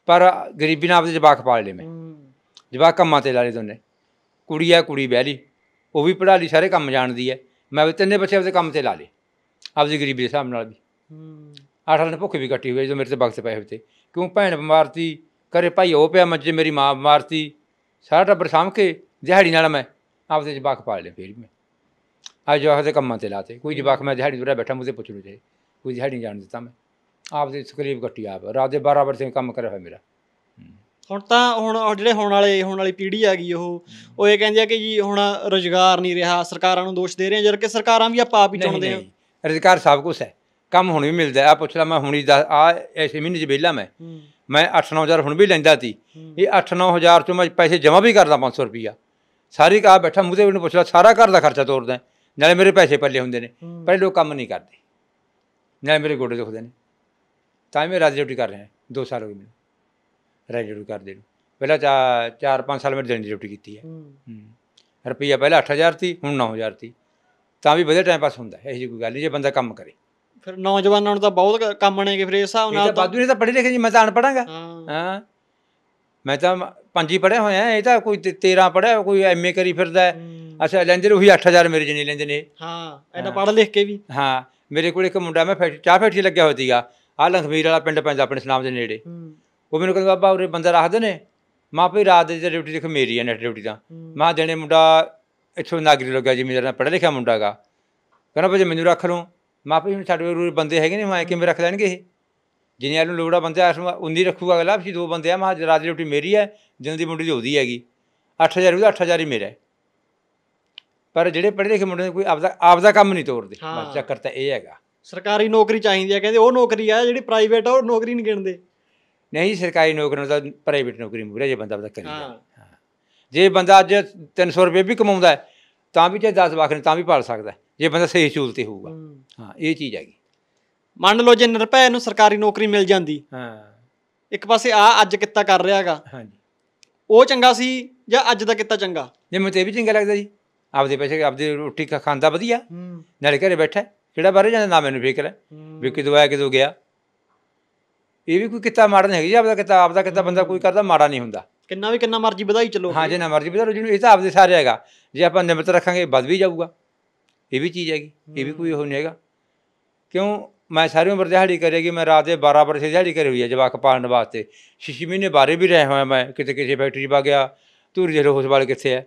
Speaker 3: ਪਰ ਗਰੀਬੀ ਨਾਲ ਆਪਦੇ ਜਵਾਕ ਪਾਲ ਲਏ ਮੈਂ ਜਵਾਕ ਕੰਮਾਂ ਤੇ ਲਾਲੇ ਦੋਨੇ ਕੁੜੀ ਆ ਕੁੜੀ ਬਹਿ ਲਈ ਉਹ ਵੀ ਪੜ੍ਹਾ ਲਈ ਸਾਰੇ ਕੰਮ ਜਾਣਦੀ ਐ ਮੈਂ ਵੀ ਤਿੰਨੇ ਬੱਚੇ ਆਪਦੇ ਕੰਮ ਤੇ ਲਾ ਲਏ ਆਪਦੀ ਗਰੀਬੀ ਦੇ ਹਿਸਾਬ ਨਾਲ ਵੀ ਆਠ ਸਾਲ ਨੇ ਭੁੱਖ ਵੀ ਕੱਟੀ ਹੋਈ ਜਦੋਂ ਮੇਰੇ ਤੇ ਵਕਤ ਪਏ ਹੋਏ ਤੇ ਕਿਉਂ ਭੈਣ ਬਿਮਾਰ ਸੀ ਭਾਈ ਉਹ ਪਿਆ ਮੱਝ ਮੇਰੀ ਮਾਂ ਬਿਮਾਰ ਸੀ ਸਾਰਾ ਟੱਬਰ ਸਾਂਭ ਕੇ ਦਿਹਾੜੀ ਨਾਲ ਮੈਂ ਆਪਦੇ ਜਵਾਕ ਪਾਲ ਲੇ ਫੇਰ ਮੈਂ ਆ ਜਵਾਕ ਦੇ ਕੰਮਾਂ ਤੇ ਲਾਤੇ ਕੋਈ ਜਵਾਕ ਮੈਂ ਦਿਹਾੜੀ ਦੁਰਾ ਬੈਠਾ ਮੂਦੇ ਪੁੱਛ ਲੂ ਜੇ ਕੋਈ ਦਿਹਾੜੀ ਜਾਣ ਦਿੱਤਾ ਮੈਂ ਆਪਦੇ ਸਕਰੀਬ ਕੱਟੀ ਆਪ ਰਾਤ ਦੇ 12 ਵਜੇ ਕੰਮ ਕਰਿਆ ਹੋਇਆ ਮੇਰਾ ਹੁਣ ਤਾਂ ਹੁਣ ਜਿਹੜੇ
Speaker 1: ਹੁਣ ਵਾਲੇ ਹੁਣ ਵਾਲੀ ਪੀੜ੍ਹੀ ਆ ਗਈ ਉਹ ਉਹ ਇਹ ਕਹਿੰਦੇ ਆ ਕਿ ਜੀ ਹੁਣ ਰੋਜ਼ਗਾਰ ਨਹੀਂ ਰਿਹਾ ਸਰਕਾਰਾਂ ਨੂੰ ਦੋਸ਼ ਦੇ
Speaker 3: ਰਹੇ ਆ ਜਦ ਕਿ ਸਰਕਾਰਾਂ ਵੀ ਆਪਾਂ ਆਪ ਹੀ ਚੁਣਦੇ ਆ ਰੋਜ਼ਗਾਰ ਸਭ ਕੁਝ ਹੈ ਕੰਮ ਹੁਣ ਵੀ ਮਿਲਦਾ ਆ ਪੁੱਛਦਾ ਮੈਂ ਹੁਣੀ ਦਾ ਆ ਐਸੇ ਮਹੀਨੇ ਜਿ ਵਿਹਲਾ ਮੈਂ ਮੈਂ 8-9000 ਹੁਣ ਵੀ ਲੈਂਦਾ ਸੀ ਇਹ 8-9000 ਚੋਂ ਮੈਂ ਪੈਸੇ ਜਮਾ ਵੀ ਕਰਦਾ 500 ਰੁਪਿਆ ਸਾਰੀ ਕਾ ਬੈਠਾ ਮੂੰਹ ਤੇ ਪੁੱਛਦਾ ਸਾਰਾ ਘਰ ਦਾ ਖਰਚਾ ਤੋਰਦਾ ਨਾਲੇ ਮੇਰੇ ਪੈਸੇ ਪੱਲੇ ਹੁੰਦੇ ਨੇ ਪਰ ਲੋਕ ਕੰਮ ਨਹੀਂ ਕਰਦੇ ਨਾਲੇ ਮੇਰੇ ਗੋਡੇ ਦੁਖਦੇ ਨੇ ਤਾਂ ਮੈਂ ਰਾਜ ਡਿਊਟੀ ਕਰ ਰਿਹਾ 2 ਸਾਲ ਹੋ ਗਏ ਮੈਨੂੰ ਰੈਜੀਡਿਊ ਕਰਦੇ ਨੂੰ ਪਹਿਲਾਂ 4-5 ਸਾਲ ਮੇਰੇ ਦਿਨ ਦੀ ਡਿਊਟੀ ਕੀਤੀ ਹੈ ਰੁਪਈਆ ਪਹਿਲਾਂ 8000 ਸੀ ਹੁਣ 9000 ਸੀ ਤਾਂ ਵੀ ਵਧੇ ਟਾਈਮ ਪਾਸ ਹੁੰਦਾ ਇਹ ਜੀ ਕੋਈ ਗੱਲ ਨਹੀਂ ਜੇ ਬੰਦਾ ਕੰਮ ਕਰੇ ਫਿਰ ਨੌਜਵਾਨਾਂ ਨੂੰ ਤਾਂ ਬਹੁਤ ਕੰਮ ਨੇ ਫਿਰ ਇਸ ਹਿਸਾਬ ਨਾਲ ਬਾਦੂ ਨੇ ਤਾਂ ਪੜ੍ਹੇ ਲਿਖੇ ਜੀ ਮੈਂ ਤਾਂ ਅਨਪੜਾਂਗਾ ਹਾਂ ਮੈਂ ਤਾਂ ਪੰਜੀ ਪੜਿਆ ਹੋਇਆ ਇਹ ਤਾਂ ਕੋਈ 13 ਪੜਿਆ ਕੋਈ ਐਮਏ ਕਰੀ ਫਿਰਦਾ ਅੱਛਾ ਲੈਂਦੇ ਉਹੀ 8000 ਮੇਰੇ ਜਨੇ ਲੈਂਦੇ ਨੇ
Speaker 1: ਹਾਂ ਇਹਦਾ
Speaker 3: ਪੜ੍ਹ ਲਿਖ ਕੇ ਵੀ ਹਾਂ ਮੇਰੇ ਕੋਲ ਇੱਕ ਮੁੰਡਾ ਮੈਂ ਚਾਹ ਫੈਕਟਰੀ ਲੱਗਿਆ ਹੋਇਆ ਸੀਗਾ ਆ ਲੰਖਵੀਰ ਵਾਲਾ ਪਿੰਡ ਪੈਂਦਾ ਆਪਣੇ ਸਨਾਮ ਦੇ ਨੇੜੇ ਉਹ ਮੈਨੂੰ ਕਹਿੰਦਾ ਬਾਬਾ ਉਰੇ ਬੰਦਾ ਰੱਖਦੇ ਨੇ ਮਾਂ ਭਈ ਰਾਤ ਦੇ ਡਿਊਟੀ ਦੇਖ ਮੇਰੀ ਹੈ ਨੈਟ ਡਿਊਟੀ ਦਾ ਮਾਂ ਜਣੇ ਮੁੰਡਾ ਇੱਥੋਂ ਨਾਗਰੀ ਲੱਗਾ ਜਿਵੇਂ ਮੇਰਾ ਪੜ੍ਹਿਆ ਲਿਖਿਆ ਮੁੰਡਾ ਗਾ ਕਹਿੰਦਾ ਭਾਜੀ ਮੈਨੂੰ ਰੱਖ ਲਓ ਮਾਂ ਭਈ ਹੁਣ ਸਾਡੇ ਕੋਲ ਬੰਦੇ ਹੈਗੇ ਨੇ ਮੈਂ ਕਿਵੇਂ ਰੱਖ ਲੈਣਗੇ ਇਹ ਜਿੰਨੇ ਆਲੂ ਲੋੜਾ ਬੰਦੇ ਆ ਉਨੀ ਰੱਖੂਗਾ ਅਗਲਾ ਵੀ ਦੋ ਬੰਦੇ ਆ ਮਾਂ ਰਾਤ ਦੀ ਡਿਊਟੀ ਮੇਰੀ ਹੈ ਜਿੰਨ ਦੀ ਮੁੰਡੀ ਦੀ ਉਹਦੀ ਹੈਗੀ 8000 ਉਹਦਾ 8000 ਹੀ ਮੇਰਾ ਪਰ ਜਿਹੜੇ ਪੜ੍ਹੇ ਲਿਖੇ ਮੁੰਡੇ ਕੋਈ ਆਪਦਾ ਆਪਦਾ ਕੰਮ ਨਹੀਂ ਤੋੜਦੇ ਚੱਕਰ ਤਾਂ ਇਹ ਹੈਗਾ ਸਰਕਾਰੀ ਨੌਕਰੀ ਚਾਹੀਦੀ ਆ ਕਹਿੰਦੇ ਉਹ ਨੌਕਰੀ ਆ ਜਿਹੜੀ ਪ੍ਰਾਈਵੇਟ ਆ ਉਹ ਨੌਕਰੀ ਨਹੀਂ ਗਿਣਦੇ ਨਹੀਂ ਸਰਕਾਰੀ ਨੌਕਰੀ ਨੂੰ ਤਾਂ ਪ੍ਰਾਈਵੇਟ ਨੌਕਰੀ ਮੂਰੇ ਜੇ ਬੰਦਾ ਕਰੀ ਹਾਂ ਜੇ ਬੰਦਾ ਅੱਜ 300 ਰੁਪਏ ਵੀ ਕਮਾਉਂਦਾ ਤਾਂ ਵੀ ਜੇ 10 ਵੱਖ ਨੇ ਤਾਂ ਵੀ ਪਾਲ ਸਕਦਾ ਜੇ ਬੰਦਾ ਸਹੀ ਚੂਲ ਤੇ ਹੋਊਗਾ ਹਾਂ ਇਹ ਚੀਜ਼ ਹੈਗੀ ਮੰਨ ਲਓ ਜੇ ਨਰਪੈ ਨੂੰ ਸਰਕਾਰੀ
Speaker 1: ਨੌਕਰੀ ਮਿਲ ਜਾਂਦੀ ਹਾਂ ਇੱਕ ਪਾਸੇ ਆ ਅੱਜ ਕਿੱਤਾ ਕਰ ਰਿਹਾਗਾ ਹਾਂਜੀ ਉਹ
Speaker 3: ਚੰਗਾ ਸੀ ਜਾਂ ਅੱਜ ਦਾ ਕਿੱਤਾ ਚੰਗਾ ਜੇ ਮੈਨੂੰ ਤੇ ਵੀ ਚੰਗਾ ਲੱਗਦਾ ਜੀ ਆਪਦੇ ਪੈਸੇ ਆਪਦੀ ਰੋਟੀ ਖਾਂਦਾ ਵਧੀਆ ਨਾਲੇ ਘਰੇ ਬੈਠਾ ਕਿਹੜਾ ਬਾਰੇ ਜਾਂਦਾ ਨਾ ਮੈਨੂੰ ਫਿਕਰ ਹੈ ਵੀ ਕਿਦੋਂ ਆਇਆ ਕਿਦੋਂ ਗਿਆ ਇਹ ਵੀ ਕੋਈ ਕਿੱਤਾ ਮਾੜਾ ਨਹੀਂ ਹੈਗੀ ਜੀ ਆਪਦਾ ਕਿੱਤਾ ਆਪਦਾ ਕਿੱਤਾ ਬੰਦਾ ਕੋਈ ਕਰਦਾ ਮਾੜਾ ਨਹੀਂ ਹੁੰਦਾ ਕਿੰਨਾ ਵੀ ਕਿੰਨਾ ਮਰਜ਼ੀ ਵਧਾਈ ਚੱਲੋ ਹਾਂ ਜੇ ਨਾ ਮਰਜ਼ੀ ਵਧਾ ਲਓ ਜਿਹਨੂੰ ਇਹ ਤਾਂ ਆਪਦੇ ਸਾਰੇ ਹੈਗਾ ਜੇ ਆਪਾਂ ਨਿਮਤ ਰੱਖਾਂਗੇ ਵੱਧ ਵੀ ਜਾਊਗਾ ਇਹ ਵੀ ਚੀਜ਼ ਹੈਗੀ ਇਹ ਵੀ ਕੋਈ ਉਹ ਨਹੀਂ ਹੈਗਾ ਕਿਉਂ ਮੈਂ ਸਾਰੀ ਉਮਰ ਦਿਹਾੜੀ ਕਰੇਗੀ ਮੈਂ ਰਾਤ ਦੇ 12 ਵਜੇ ਦਿਹਾੜੀ ਕਰੀ ਹੋਈ ਹੈ ਜਵਾਕ ਪਾਲਣ ਵਾਸਤੇ ਛੇ ਮਹੀਨੇ ਬਾਰੇ ਵੀ ਰਹਿ ਹੋਇਆ ਮੈਂ ਕਿਤੇ ਕਿਸੇ ਫੈਕਟਰੀ ਪਾ ਗਿਆ ਧੂਰੀ ਦੇ ਹੋਸ ਵਾਲੇ ਕਿੱਥੇ ਹੈ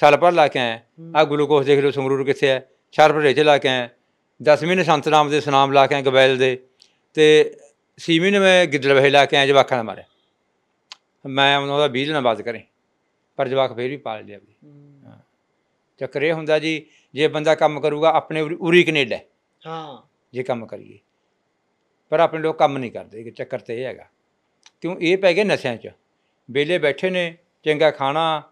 Speaker 3: ਸਾਲ ਪਰ ਲਾ ਕੇ ਆਇਆ ਆ ਗਲੂਕੋਸ ਦੇਖ ਲਓ ਸੰਗਰੂਰ ਕਿੱਥੇ ਹੈ ਪਰ ਰੇਚ ਲਾ ਕੇ ਆਇਆ 10 ਮਹੀਨੇ ਸੰਤ ਨਾਮ ਦੇ ਸੁਨਾਮ ਲਾ ਕੇ ਗਵੈਲ ਦੇ ਤੇ ਛੇ ਨੇ ਮੈਂ ਗਿੱਦੜ ਵੇਹ ਲਾ ਕੇ ਆਇਆ ਜਵਾਕਾਂ ਦਾ ਮਾਰਿਆ ਮੈਂ ਉਹਨਾਂ ਦਾ ਬੀਜ ਨਾ ਬਾਦ ਕਰੇ ਪਰ ਜਵਾਕ ਫੇਰ ਵੀ ਪਾਲ ਲਿਆ ਵੀ ਚੱਕਰ ਇਹ ਹੁੰਦਾ ਜੀ ਜੇ ਬੰਦਾ ਕੰਮ ਕਰੂਗਾ ਆਪਣੇ ਉਰੀ ਕੈਨੇਡਾ ਹਾਂ ਜੇ ਕੰਮ ਕਰੀਏ ਪਰ ਆਪਣੇ ਲੋਕ ਕੰਮ ਨਹੀਂ ਕਰਦੇ ਕਿ ਚੱਕਰ ਤੇ ਇਹ ਹੈਗਾ ਕਿਉਂ ਇਹ ਪੈ ਗਏ ਨਸ਼ਿਆਂ 'ਚ ਵੇਲੇ ਬੈਠੇ ਨੇ ਚੰਗਾ ਖਾਣਾ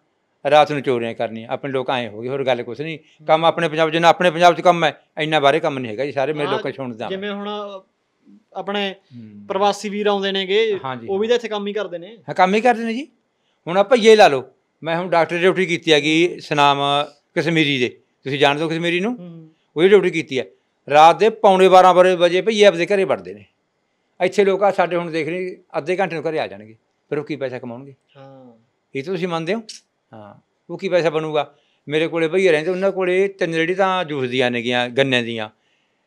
Speaker 3: ਰਾਤ ਨੂੰ ਚੋਰੀਆਂ ਕਰਨੀਆਂ ਆਪਣੇ ਲੋਕ ਆਏ ਹੋ ਗਏ ਹੋਰ ਗੱਲ ਕੁਛ ਨਹੀਂ ਕੰਮ ਆਪਣੇ ਪੰਜਾਬ ਜਿੰਨਾ ਆਪਣੇ ਪੰਜਾਬ 'ਚ ਕੰਮ ਹੈ ਇੰਨਾ ਬਾਰੇ ਕੰਮ ਨਹੀਂ ਹੈਗਾ ਜੀ ਸਾਰੇ ਮੇਰੇ ਲੋਕਾਂ 'ਚ ਜਿਵੇਂ
Speaker 1: ਹੁਣ ਆਪਣੇ
Speaker 3: ਪ੍ਰਵਾਸੀ ਵੀਰ ਆਉਂਦੇ ਨੇਗੇ ਉਹ ਵੀ ਤਾਂ ਇੱਥੇ ਕੰਮ ਹੀ ਕਰਦੇ ਨੇ ਹਾਂ ਕੰਮ ਹੀ ਕਰਦੇ ਨੇ ਜੀ ਹੁਣ ਆਪਾਂ ਇਹ ਲਾ ਲਓ ਮੈਂ ਹੁਣ ਡਾਕਟਰ ਡਿਊਟੀ ਕੀਤੀ ਹੈਗੀ ਸਨਾਮ ਕਸ਼ਮੀਰੀ ਦੇ ਤੁਸੀਂ ਜਾਣਦੇ ਹੋ ਕਸ਼ਮੀਰੀ ਨੂੰ ਉਹ ਹੀ ਡਿਊਟੀ ਕੀਤੀ ਹੈ ਰਾਤ ਦੇ ਪੌਣੇ 12 ਵਜੇ ਭਈਏ ਆਪਦੇ ਘਰੇ ਵੜਦੇ ਨੇ ਇੱਥੇ ਲੋਕ ਆ ਸਾਡੇ ਹੁਣ ਦੇਖ ਰਹੇ ਅੱਧੇ ਘੰਟੇ ਨੂੰ ਘਰੇ ਆ ਜਾਣਗੇ ਫਿਰ ਉਹ ਕੀ ਪੈਸਾ ਕਮਾਉਣਗੇ ਹਾਂ ਇਹ ਤਾਂ ਤੁਸੀਂ ਮੰਨਦੇ ਹੋ ਹਾਂ ਉਹ ਕੀ ਪੈਸਾ ਬਣੂਗਾ ਮੇਰੇ ਕੋਲੇ ਭਈਏ ਰਹਿੰਦੇ ਉਹਨਾਂ ਕੋਲੇ ਤਿੰਨ ਰੇੜੀ ਤਾਂ ਜੂਸ ਦੀਆਂ ਨੇਗੀਆਂ ਗੰਨੇ ਦੀਆਂ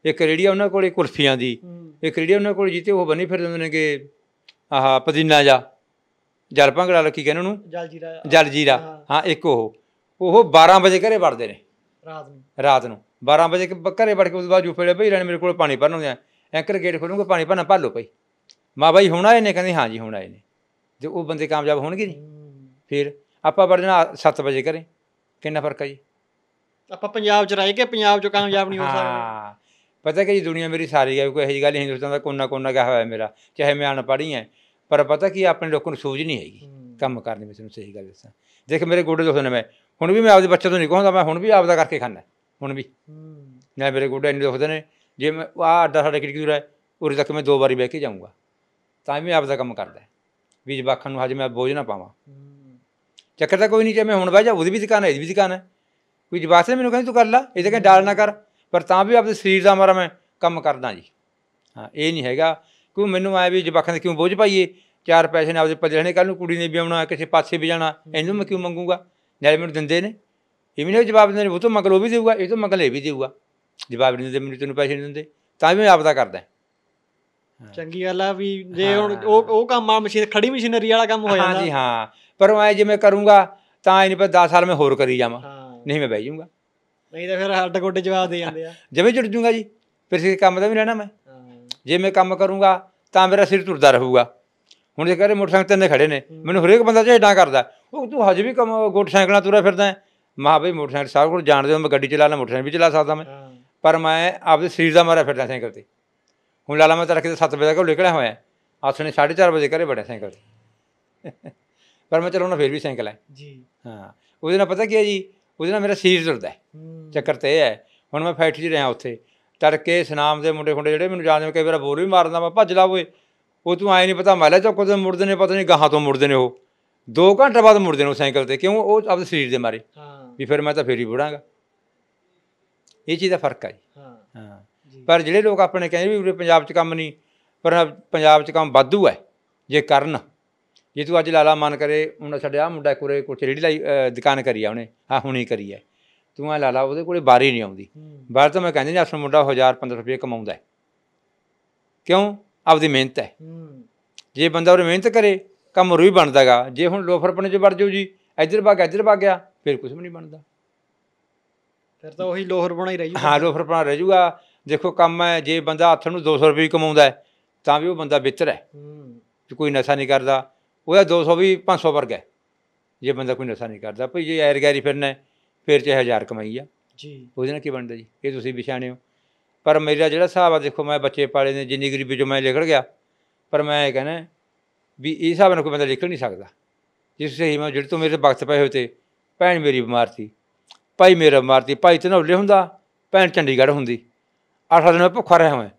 Speaker 3: ਇੱਕ ਰੇੜੀ ਉਹਨਾਂ ਕੋਲੇ ਕੁਲਫੀਆਂ ਦੀ ਇਹ ਕ੍ਰੀੜੇ ਉਹਨਾਂ ਕੋਲ ਜਿੱਤੇ ਉਹ ਬਣੀ ਫਿਰਦੇ ਜਾਂਦੇ ਨੇ ਕਿ ਆਹ ਪਦੀਨਾ ਜਾ ਜਲ ਭੰਗੜਾ ਲੱਕੀ ਕਹਿੰਦੇ ਉਹਨੂੰ ਜਲ ਜੀਰਾ ਜਲ ਜੀਰਾ ਹਾਂ ਇੱਕ ਉਹ ਉਹ 12 ਵਜੇ ਘਰੇ ਵੜਦੇ ਨੇ ਰਾਤ ਨੂੰ ਰਾਤ ਨੂੰ 12 ਵਜੇ ਘਰੇ ਵੜ ਕੇ ਉਸ ਤੋਂ ਬਾਅਦ ਜੂਫੇੜੇ ਭਈ ਰਾਣੇ ਮੇਰੇ ਕੋਲ ਪਾਣੀ ਭਰਨ ਆਉਂਦੇ ਆ ਐਂਕਰ ਗੇਟ ਖੋਲੂਗਾ ਪਾਣੀ ਭਰਨਾ ਭਰ ਭਾਈ ਮਾਂ ਬਾਈ ਹੁਣ ਆਏ ਨੇ ਕਹਿੰਦੇ ਹਾਂ ਜੀ ਹੁਣ ਆਏ ਨੇ ਜੇ ਉਹ ਬੰਦੇ ਕਾਮਯਾਬ ਹੋਣਗੇ ਜੀ ਫਿਰ ਆਪਾਂ ਵੜ ਜਾਣਾ 7 ਵਜੇ ਘਰੇ ਕਿੰਨਾ ਫਰਕ ਆ ਜੀ ਆਪਾਂ ਪੰਜਾਬ 'ਚ ਰਹਿ ਕੇ ਪੰਜਾਬ 'ਚ ਕਾਮਯਾਬ ਨਹੀਂ ਹੋ ਸਕਦੇ ਪਤਾ ਕਿ ਜੀ ਦੁਨੀਆ ਮੇਰੀ ਸਾਰੀ ਹੈ ਕੋਈ ਇਹੋ ਜਿਹੀ ਗੱਲ ਨਹੀਂ ਹਿੰਦੁਸਤਾਨ ਦਾ ਕੋਨਾ ਕੋਨਾ ਕਿਹਾ ਹੋਇਆ ਮੇਰਾ ਚਾਹੇ ਮੈਂ ਅਨਪੜ੍ਹੀ ਹਾਂ ਪਰ ਪਤਾ ਕੀ ਆਪਣੇ ਲੋਕਾਂ ਨੂੰ ਸੂਝ ਨਹੀਂ ਹੈਗੀ ਕੰਮ ਕਰਨੇ ਵਿੱਚ ਤੁਹਾਨੂੰ ਸਹੀ ਗੱਲ ਦੱਸਾਂ ਦੇਖ ਮੇਰੇ ਗੋਡੇ ਦੁਖਦੇ ਨੇ ਮੈਂ ਹੁਣ ਵੀ ਮੈਂ ਆਪਦੇ ਬੱਚੇ ਤੋਂ ਨਹੀਂ ਕਹਾਂਦਾ ਮੈਂ ਹੁਣ ਵੀ ਆਪਦਾ ਕਰਕੇ ਖਾਣਾ ਹੁਣ ਵੀ ਮੈਂ ਮੇਰੇ ਗੋਡੇ ਇੰਨੇ ਦੁਖਦੇ ਨੇ ਜੇ ਮੈਂ ਆ ਅੱਡਾ ਸਾਡਾ ਕਿੱਡੀ ਦੂਰ ਹੈ ਉਰੇ ਤੱਕ ਮੈਂ ਦੋ ਵਾਰੀ ਬਹਿ ਕੇ ਜਾਊਂਗਾ ਤਾਂ ਵੀ ਆਪਦਾ ਕੰਮ ਕਰਦਾ ਵੀ ਜਵਾਖਾਂ ਨੂੰ ਹਜੇ ਮੈਂ ਬੋਝ ਨਾ ਪਾਵਾਂ ਚੱਕਰ ਤਾਂ ਕੋਈ ਨਹੀਂ ਜੇ ਮੈਂ ਹੁਣ ਬਹਿ ਜਾ ਉਹਦੀ ਵੀ ਦੁਕਾਨ ਹੈ ਇਹਦੀ ਵੀ ਦੁਕਾਨ ਹੈ ਕੋਈ ਜਵਾਸੇ ਮੈਨੂੰ ਕਹਿੰਦੀ ਤੂੰ ਕਰ ਲੈ ਇਹ ਤਾਂ ਕਹਿੰਦਾ ਡਾਲ ਨਾ ਕਰ ਪਰ ਤਾਂ ਵੀ ਆਪਦੇ ਸਰੀਰ ਦਾ ਮਾਰਾ ਮੈਂ ਕੰਮ ਕਰਦਾ ਜੀ ਹਾਂ ਇਹ ਨਹੀਂ ਹੈਗਾ ਕਿਉਂ ਮੈਨੂੰ ਆਇਆ ਵੀ ਜਵਾਖਾਂ ਦੇ ਕਿਉਂ ਬੋਝ ਪਾਈਏ ਚਾਰ ਪੈਸੇ ਨੇ ਆਪਦੇ ਪੱਲੇ ਕੱਲ ਨੂੰ ਕੁੜੀ ਨੇ ਵੀ ਆਉਣਾ ਕਿਸੇ ਪਾਸੇ ਵੀ ਜਾਣਾ ਇਹਨੂੰ ਮੈਂ ਕਿਉਂ ਮੰਗੂਗਾ ਨਾਲੇ ਮੈਨੂੰ ਦਿੰਦੇ ਨੇ ਇਹ ਵੀ ਨਹੀਂ ਜਵਾਬ ਦਿੰਦੇ ਨੇ ਉਹ ਤੋਂ ਮੰਗਲ ਉਹ ਵੀ ਦੇਊਗਾ ਇਹ ਤੋਂ ਮੰਗਲ ਇਹ ਵੀ ਦੇਊਗਾ ਜਵਾਬ ਨਹੀਂ ਦਿੰਦੇ ਮੈਨੂੰ ਤੈਨੂੰ ਪੈਸੇ ਨਹੀਂ ਦਿੰਦੇ ਤਾਂ ਵੀ ਮੈਂ ਆਪਦਾ ਕਰਦਾ ਚੰਗੀ ਗੱਲ ਆ ਵੀ ਜੇ ਹੁਣ ਉਹ ਉਹ ਕੰਮ ਆ ਮਸ਼ੀਨ ਖੜੀ ਮਸ਼ੀਨਰੀ ਵਾਲਾ ਕੰਮ ਹੋ ਜਾਂਦਾ ਹਾਂ ਜੀ ਹਾਂ ਪਰ ਮੈਂ ਜੇ ਮੈਂ ਕਰੂੰਗਾ ਤਾਂ ਇਹ ਨਹੀਂ ਪਰ 10 ਸਾਲ ਮੈਂ ਹੋਰ ਕਰੀ ਜਾਵਾਂ ਨਹੀਂ ਮੈਂ ਬਹਿ ਜਾਊਂਗਾ ਨਹੀਂ ਤਾਂ ਫਿਰ ਹੱਡ ਗੋਡੇ ਜਵਾਬ ਦੇ ਜਾਂਦੇ ਆ ਜਿਵੇਂ ਜੁੜ ਜੂਗਾ ਜੀ ਫਿਰ ਸਿਰ ਕੰਮ ਦਾ ਵੀ ਰਹਿਣਾ ਮੈਂ ਜੇ ਮੈਂ ਕੰਮ ਕਰੂੰਗਾ ਤਾਂ ਮੇਰਾ ਸਿਰ ਤੁਰਦਾ ਰਹੂਗਾ ਹੁਣ ਜੇ ਕਹਰੇ ਮੋਟਰਸਾਈਕਲ ਤਿੰਨੇ ਖੜੇ ਨੇ ਮੈਨੂੰ ਹਰੇਕ ਬੰਦਾ ਝੇਡਾਂ ਕਰਦਾ ਉਹ ਤੂੰ ਹਜੇ ਵੀ ਕੰਮ ਮੋਟਰਸਾਈਕਲਾਂ ਤੁਰਿਆ ਫਿਰਦਾ ਮਾ ਬਈ ਮੋਟਰਸਾਈਕਲ ਸਾਹ ਕੋਲ ਜਾਣਦੇ ਹੋ ਮੈਂ ਗੱਡੀ ਚਲਾ ਲਾਂ ਮੋਟਰਸਾਈਕਲ ਵੀ ਚਲਾ ਸਕਦਾ ਮੈਂ ਪਰ ਮੈਂ ਆਪਦੇ ਸਰੀਰ ਦਾ ਮਾਰਾ ਫਿਰਦਾ ਸਾਈਕਲ ਤੇ ਹੁਣ ਲਾਲਾ ਮੈਂ ਤਾਂ ਰੱਖਦੇ 7 ਵਜੇ ਕੋਲ ਨਿਕਲਿਆ ਹੋਇਆ ਆਸਣੇ 4:30 ਵਜੇ ਘਰੇ ਬੜਿਆ ਸਾਈਕਲ ਪਰ ਮੈਂ ਚਲਾਉਣਾ ਫਿਰ ਵੀ ਸਾਈਕਲ ਹੈ ਜੀ ਹਾਂ ਉਹਦੇ ਨਾਲ ਪਤਾ ਕੀ ਹੈ ਜੀ ਉਹਦੇ ਨਾਲ ਮੇਰਾ ਸਰੀਰ ਜੁੜਦਾ ਚੱਕਰ ਤੇ ਹੈ ਹੁਣ ਮੈਂ ਫੈਕਟਰੀ 'ਚ ਰਿਹਾ ਉੱਥੇ ਤੜਕੇ ਸਨਾਮ ਦੇ ਮੁੰਡੇ ਖੁੰਡੇ ਜਿਹੜੇ ਮੈਨੂੰ ਜਾਣਦੇ ਮੈਂ ਕਈ ਵਾਰ ਬੋਲ ਵੀ ਮਾਰਦਾ ਮੈਂ ਭੱਜ ਲਾ ਓਏ ਉਹ ਤੂੰ ਆਏ ਨਹੀਂ ਪਤਾ ਮਾਲਾ ਚੌਕ ਤੋਂ ਮੁੜਦੇ ਨੇ ਪਤਾ ਨਹੀਂ ਗਾਹਾਂ ਤੋਂ ਮੁੜਦੇ ਨੇ ਉਹ 2 ਘੰਟੇ ਬਾਅਦ ਮੁੜਦੇ ਨੇ ਉਹ ਸਾਈਕਲ ਤੇ ਕਿਉਂ ਉਹ ਆਪਦੇ ਸਰੀਰ ਦੇ ਮਾਰੇ ਵੀ ਫਿਰ ਮੈਂ ਤਾਂ ਫੇਰ ਹੀ ਬੁੜਾਂਗਾ ਇਹ ਚੀਜ਼ ਦਾ ਫਰਕ ਹੈ
Speaker 2: ਹਾਂ
Speaker 3: ਪਰ ਜਿਹੜੇ ਲੋਕ ਆਪਣੇ ਕਹਿੰਦੇ ਵੀ ਪੰਜਾਬ 'ਚ ਕੰਮ ਨਹੀਂ ਪਰ ਪੰਜਾਬ 'ਚ ਕੰਮ ਵਾਧੂ ਹੈ ਜੇ ਕਰਨ ਜੇ ਤੂੰ ਅੱਜ ਲਾਲਾ ਮਨ ਕਰੇ ਉਹਨਾਂ ਸਾਡੇ ਆ ਮੁੰਡਾ ਕੋਰੇ ਕੋਲ ਰੇੜੀ ਲਾਈ ਦੁਕਾਨ ਕਰੀ ਆ ਉਹਨੇ ਆ ਹੁਣੀ ਕਰੀ ਆ ਤੂੰ ਆ ਲਾਲਾ ਉਹਦੇ ਕੋਲੇ ਬਾਰੀ ਨਹੀਂ ਆਉਂਦੀ ਬਾਹਰ ਤਾਂ ਮੈਂ ਕਹਿੰਦੇ ਨੇ ਅਸਲ ਮੁੰਡਾ 1000 1500 ਰੁਪਏ ਕਮਾਉਂਦਾ ਕਿਉਂ ਆਪਦੀ ਮਿਹਨਤ ਹੈ ਜੇ ਬੰਦਾ ਉਹ ਮਿਹਨਤ ਕਰੇ ਕੰਮ ਰੂ ਹੀ ਬਣਦਾਗਾ ਜੇ ਹੁਣ ਲੋਫਰਪਣ ਚ ਵੜ ਜਾਓ ਜੀ ਇੱਧਰ ਭਾਗ ਇੱਧਰ ਭਾਗ ਗਿਆ ਫਿਰ ਕੁਝ ਵੀ ਨਹੀਂ ਬਣਦਾ ਫਿਰ ਤਾਂ ਉਹੀ ਲੋਫਰਪਣਾ ਹੀ ਰਹੀ ਹਾਂ ਲੋਫਰਪਣਾ ਰਹਿ ਜੂਗਾ ਦੇਖੋ ਕੰਮ ਹੈ ਜੇ ਬੰਦਾ ਹੱਥ ਨੂੰ 200 ਰੁਪਏ ਕਮਾਉਂਦਾ ਤਾਂ ਵੀ ਉਹ ਬੰਦਾ ਬਿੱਤਰ ਹੈ ਕੋਈ ਨਸ਼ਾ ਨਹੀਂ ਕਰਦਾ ਉਹਦਾ 200 ਵੀ 500 ਵਰਗਾ ਹੈ ਜੇ ਬੰਦਾ ਕੋਈ ਨਸ਼ਾ ਨਹੀਂ ਕਰਦਾ ਭਈ ਜੇ ਐਰ ਗੈਰੀ ਫਿਰਨਾ ਫਿਰ ਚਾਹੇ ਹਜ਼ਾਰ ਕਮਾਈ ਆ ਜੀ ਉਹਦੇ ਨਾਲ ਕੀ ਬਣਦਾ ਜੀ ਇਹ ਤੁਸੀਂ ਵਿਛਾਣਿਓ ਪਰ ਮੇਰਾ ਜਿਹੜਾ ਹਿਸਾਬ ਆ ਦੇਖੋ ਮੈਂ ਬੱਚੇ ਪਾਲੇ ਨੇ ਜਿੰਨੀ ਗਰੀਬੀ ਚੋਂ ਮੈਂ ਲਿਖੜ ਗਿਆ ਪਰ ਮੈਂ ਇਹ ਕਹਿੰਦਾ ਵੀ ਇਹ ਹਿਸਾਬ ਨਾਲ ਕੋਈ ਬੰਦਾ ਲਿਖ ਨਹੀਂ ਸਕਦਾ ਜਿਸ ਸਹੀ ਮੈਂ ਜਿਹੜੇ ਤੋਂ ਮੇਰੇ ਵਕਤ ਪਏ ਹੋਏ ਤੇ ਭੈਣ ਮੇਰੀ ਬਿਮਾਰ ਸੀ ਭਾਈ ਮੇਰਾ ਬਿਮਾਰ ਸੀ ਭਾਈ ਨੌਲੇ ਹੁੰਦਾ ਭੈਣ ਚੰਡੀਗੜ੍ਹ ਹੁੰਦੀ 8 ਦਿਨ ਮੈਂ ਭੁੱਖਾ ਰਹਿ ਹਾਂ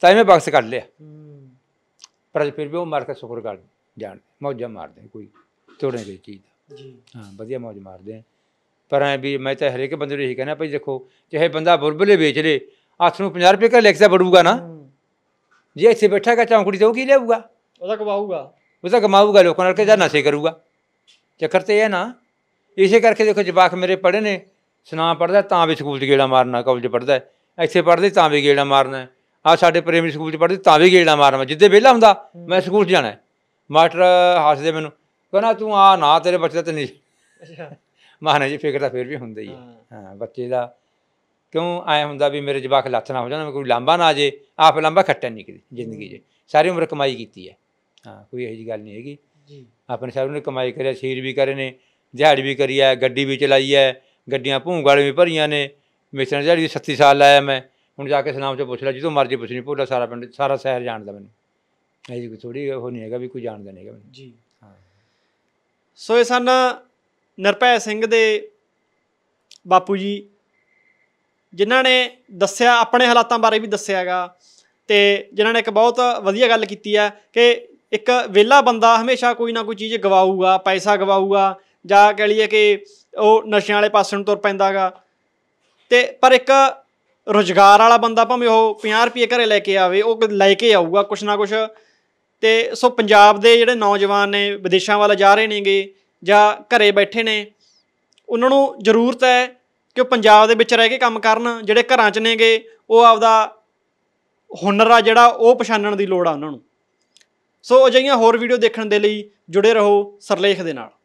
Speaker 3: ਤਾਂ ਮੈਂ ਵਕਤ ਕੱਢ ਲਿਆ ਪਰ ਫਿਰ ਵੀ ਉਹ ਮਰ ਕੇ ਸ਼ੁਕਰ ਕਰਦਾ ਜਾਣ ਮੌਜਾਂ ਮਾਰਦੇ ਕੋਈ ਤੋੜਨ ਦੇ ਚੀਜ਼ ਜੀ ਹਾਂ ਵਧੀਆ ਮੌਜ ਮਾਰਦੇ ਪਰ ਐ ਵੀ ਮੈਂ ਤਾਂ ਹਰੇਕ ਬੰਦੇ ਨੂੰ ਇਹ ਕਹਿੰਦਾ ਭਾਈ ਦੇਖੋ ਚਾਹੇ ਬੰਦਾ ਬੁਰਬਲੇ ਵੇਚ ਲੇ ਹੱਥ ਨੂੰ 50 ਰੁਪਏ ਕਾ ਲੈਕਸਾ ਬੜੂਗਾ ਨਾ ਜੇ ਇੱਥੇ ਕਾ ਚੌਂਕੜੀ ਤੇ ਉਹ ਕੀ ਲਿਆਊਗਾ ਉਹਦਾ ਕਮਾਊਗਾ ਉਹਦਾ ਕਮਾਊਗਾ ਲੋਕਾਂ ਨਾਲ ਜਾਂ ਨਸ਼ੇ ਕਰੂਗਾ ਚੱਕਰ ਤੇ ਇਹ ਨਾ ਇਸੇ ਕਰਕੇ ਦੇਖੋ ਜਵਾਕ ਮੇਰੇ ਪੜੇ ਨੇ ਸੁਨਾ ਪੜਦਾ ਤਾਂ ਵੀ ਸਕੂਲ 'ਚ ਗੇੜਾ ਮਾਰਨਾ ਕਾਲਜ ਪੜਦਾ ਇੱਥੇ ਪੜਦੇ ਤਾਂ ਵੀ ਗੇੜਾ ਮਾਰਨਾ ਆ ਸਾਡੇ ਪ੍ਰਾਇਮਰੀ ਸਕੂਲ 'ਚ ਪੜਦੇ ਤਾਂ ਵੀ ਗੇੜਾ ਮਾਰਨਾ ਜਿੱਦੇ ਵਿਹਲਾ ਹੁੰਦਾ ਮੈਂ ਸਕੂਲ 'ਚ ਜਾਣਾ ਮਾਸਟਰ ਹੱਸਦੇ ਮੈਨੂੰ ਕਹਿੰਦਾ ਤੂੰ ਆ ਨਾ ਤੇਰੇ ਬੱਚੇ ਤੇ ਨਹੀਂ ਅੱਛਾ ਮਾਨਾ ਜੀ ਫਿਕਰ ਤਾਂ ਫਿਰ ਵੀ ਹੁੰਦਾ ਹੀ ਹੈ ਹਾਂ ਬੱਚੇ ਦਾ ਕਿਉਂ ਐ ਹੁੰਦਾ ਵੀ ਮੇਰੇ ਜਵਾਕ ਲੱਥ ਨਾ ਹੋ ਜਾਣਾ ਕੋਈ ਲਾਂਬਾ ਨਾ ਆ ਜੇ ਆਪ ਲਾਂਬਾ ਖੱਟਾ ਨਹੀਂ ਕਿਤੇ ਜ਼ਿੰਦਗੀ 'ਚ ਸਾਰੀ ਉਮਰ ਕਮਾਈ ਕੀਤੀ ਹੈ ਹਾਂ ਕੋਈ ਇਹੋ ਜੀ ਗੱਲ ਨਹੀਂ ਹੈਗੀ ਜੀ ਆਪਣੇ ਸਾਰਿਆਂ ਨੇ ਕਮਾਈ ਕਰਿਆ ਸ਼ੀਰ ਵੀ ਕਰੇ ਨੇ ਦਿਹਾੜੀ ਵੀ ਕਰੀ ਹੈ ਗੱਡੀ ਵੀ ਚਲਾਈ ਹੈ ਗੱਡੀਆਂ ਭੂੰਗ ਵੀ ਭਰੀਆਂ ਨੇ ਮਿਸ਼ਨ ਦਿਹਾੜੀ 37 ਸਾਲ ਲਾਇਆ ਮੈਂ ਹੁਣ ਜਾ ਕੇ ਸਨਾਮ 'ਚ ਪੁੱਛ ਲੈ ਜਿੱਦੋਂ ਮਰਜ਼ੀ ਪੁੱਛਣੀ ਪੂਰਾ ਸਾਰਾ ਪਿੰਡ ਸਾਰਾ ਸ਼ਹਿਰ ਜਾਣਦਾ ਮੈਨੂੰ ਐਜੀ ਕੋਈ ਥੋੜੀ ਉਹ ਨਹੀਂ ਹੈਗਾ ਵੀ ਕੋਈ ਜਾਣਦਾ ਨਹੀਂ ਹੈਗਾ ਜੀ ਹਾਂ ਸੋ ਇਹ ਸਨ ਨਰਪੈ ਸਿੰਘ ਦੇ ਬਾਪੂ ਜੀ
Speaker 1: ਜਿਨ੍ਹਾਂ ਨੇ ਦੱਸਿਆ ਆਪਣੇ ਹਾਲਾਤਾਂ ਬਾਰੇ ਵੀ ਦੱਸਿਆਗਾ ਤੇ ਜਿਨ੍ਹਾਂ ਨੇ ਇੱਕ ਬਹੁਤ ਵਧੀਆ ਗੱਲ ਕੀਤੀ ਹੈ ਕਿ ਇੱਕ ਵਿਹਲਾ ਬੰਦਾ ਹਮੇਸ਼ਾ ਕੋਈ ਨਾ ਕੋਈ ਚੀਜ਼ ਗਵਾਊਗਾ ਪੈਸਾ ਗਵਾਊਗਾ ਜਾਂ ਕਹ ਲਈਏ ਕਿ ਉਹ ਨਸ਼ਿਆਂ ਵਾਲੇ ਪਾਸੇ ਨੂੰ ਤੁਰ ਪੈਂਦਾਗਾ ਤੇ ਪਰ ਇੱਕ ਰੋਜ਼ਗਾਰ ਵਾਲਾ ਬੰਦਾ ਭਾਵੇਂ ਉਹ 50 ਰੁਪਏ ਘਰੇ ਲੈ ਕੇ ਆਵੇ ਉਹ ਲੈ ਕੇ ਆਊਗਾ ਕੁਛ ਨਾ ਕੁਛ ਤੇ ਸੋ ਪੰਜਾਬ ਦੇ ਜਿਹੜੇ ਨੌਜਵਾਨ ਨੇ ਵਿਦੇਸ਼ਾਂ ਵੱਲ ਜਾ ਰਹੇ ਨੇਗੇ ਜਾਂ ਘਰੇ ਬੈਠੇ ਨੇ ਉਹਨਾਂ ਨੂੰ ਜ਼ਰੂਰਤ ਹੈ ਕਿ ਉਹ ਪੰਜਾਬ ਦੇ ਵਿੱਚ ਰਹਿ ਕੇ ਕੰਮ ਕਰਨ ਜਿਹੜੇ ਘਰਾਂ 'ਚ ਨੇਗੇ ਉਹ ਆਪਦਾ ਹੁਨਰ ਆ ਜਿਹੜਾ ਉਹ ਪਛਾਣਨ ਦੀ ਲੋੜ ਆ ਉਹਨਾਂ ਨੂੰ ਸੋ ਅਜਿਹੀਆਂ ਹੋਰ ਵੀਡੀਓ ਦੇਖਣ ਦੇ ਲਈ ਜੁੜੇ ਰਹੋ ਸਰਲੇਖ ਦੇ ਨਾਲ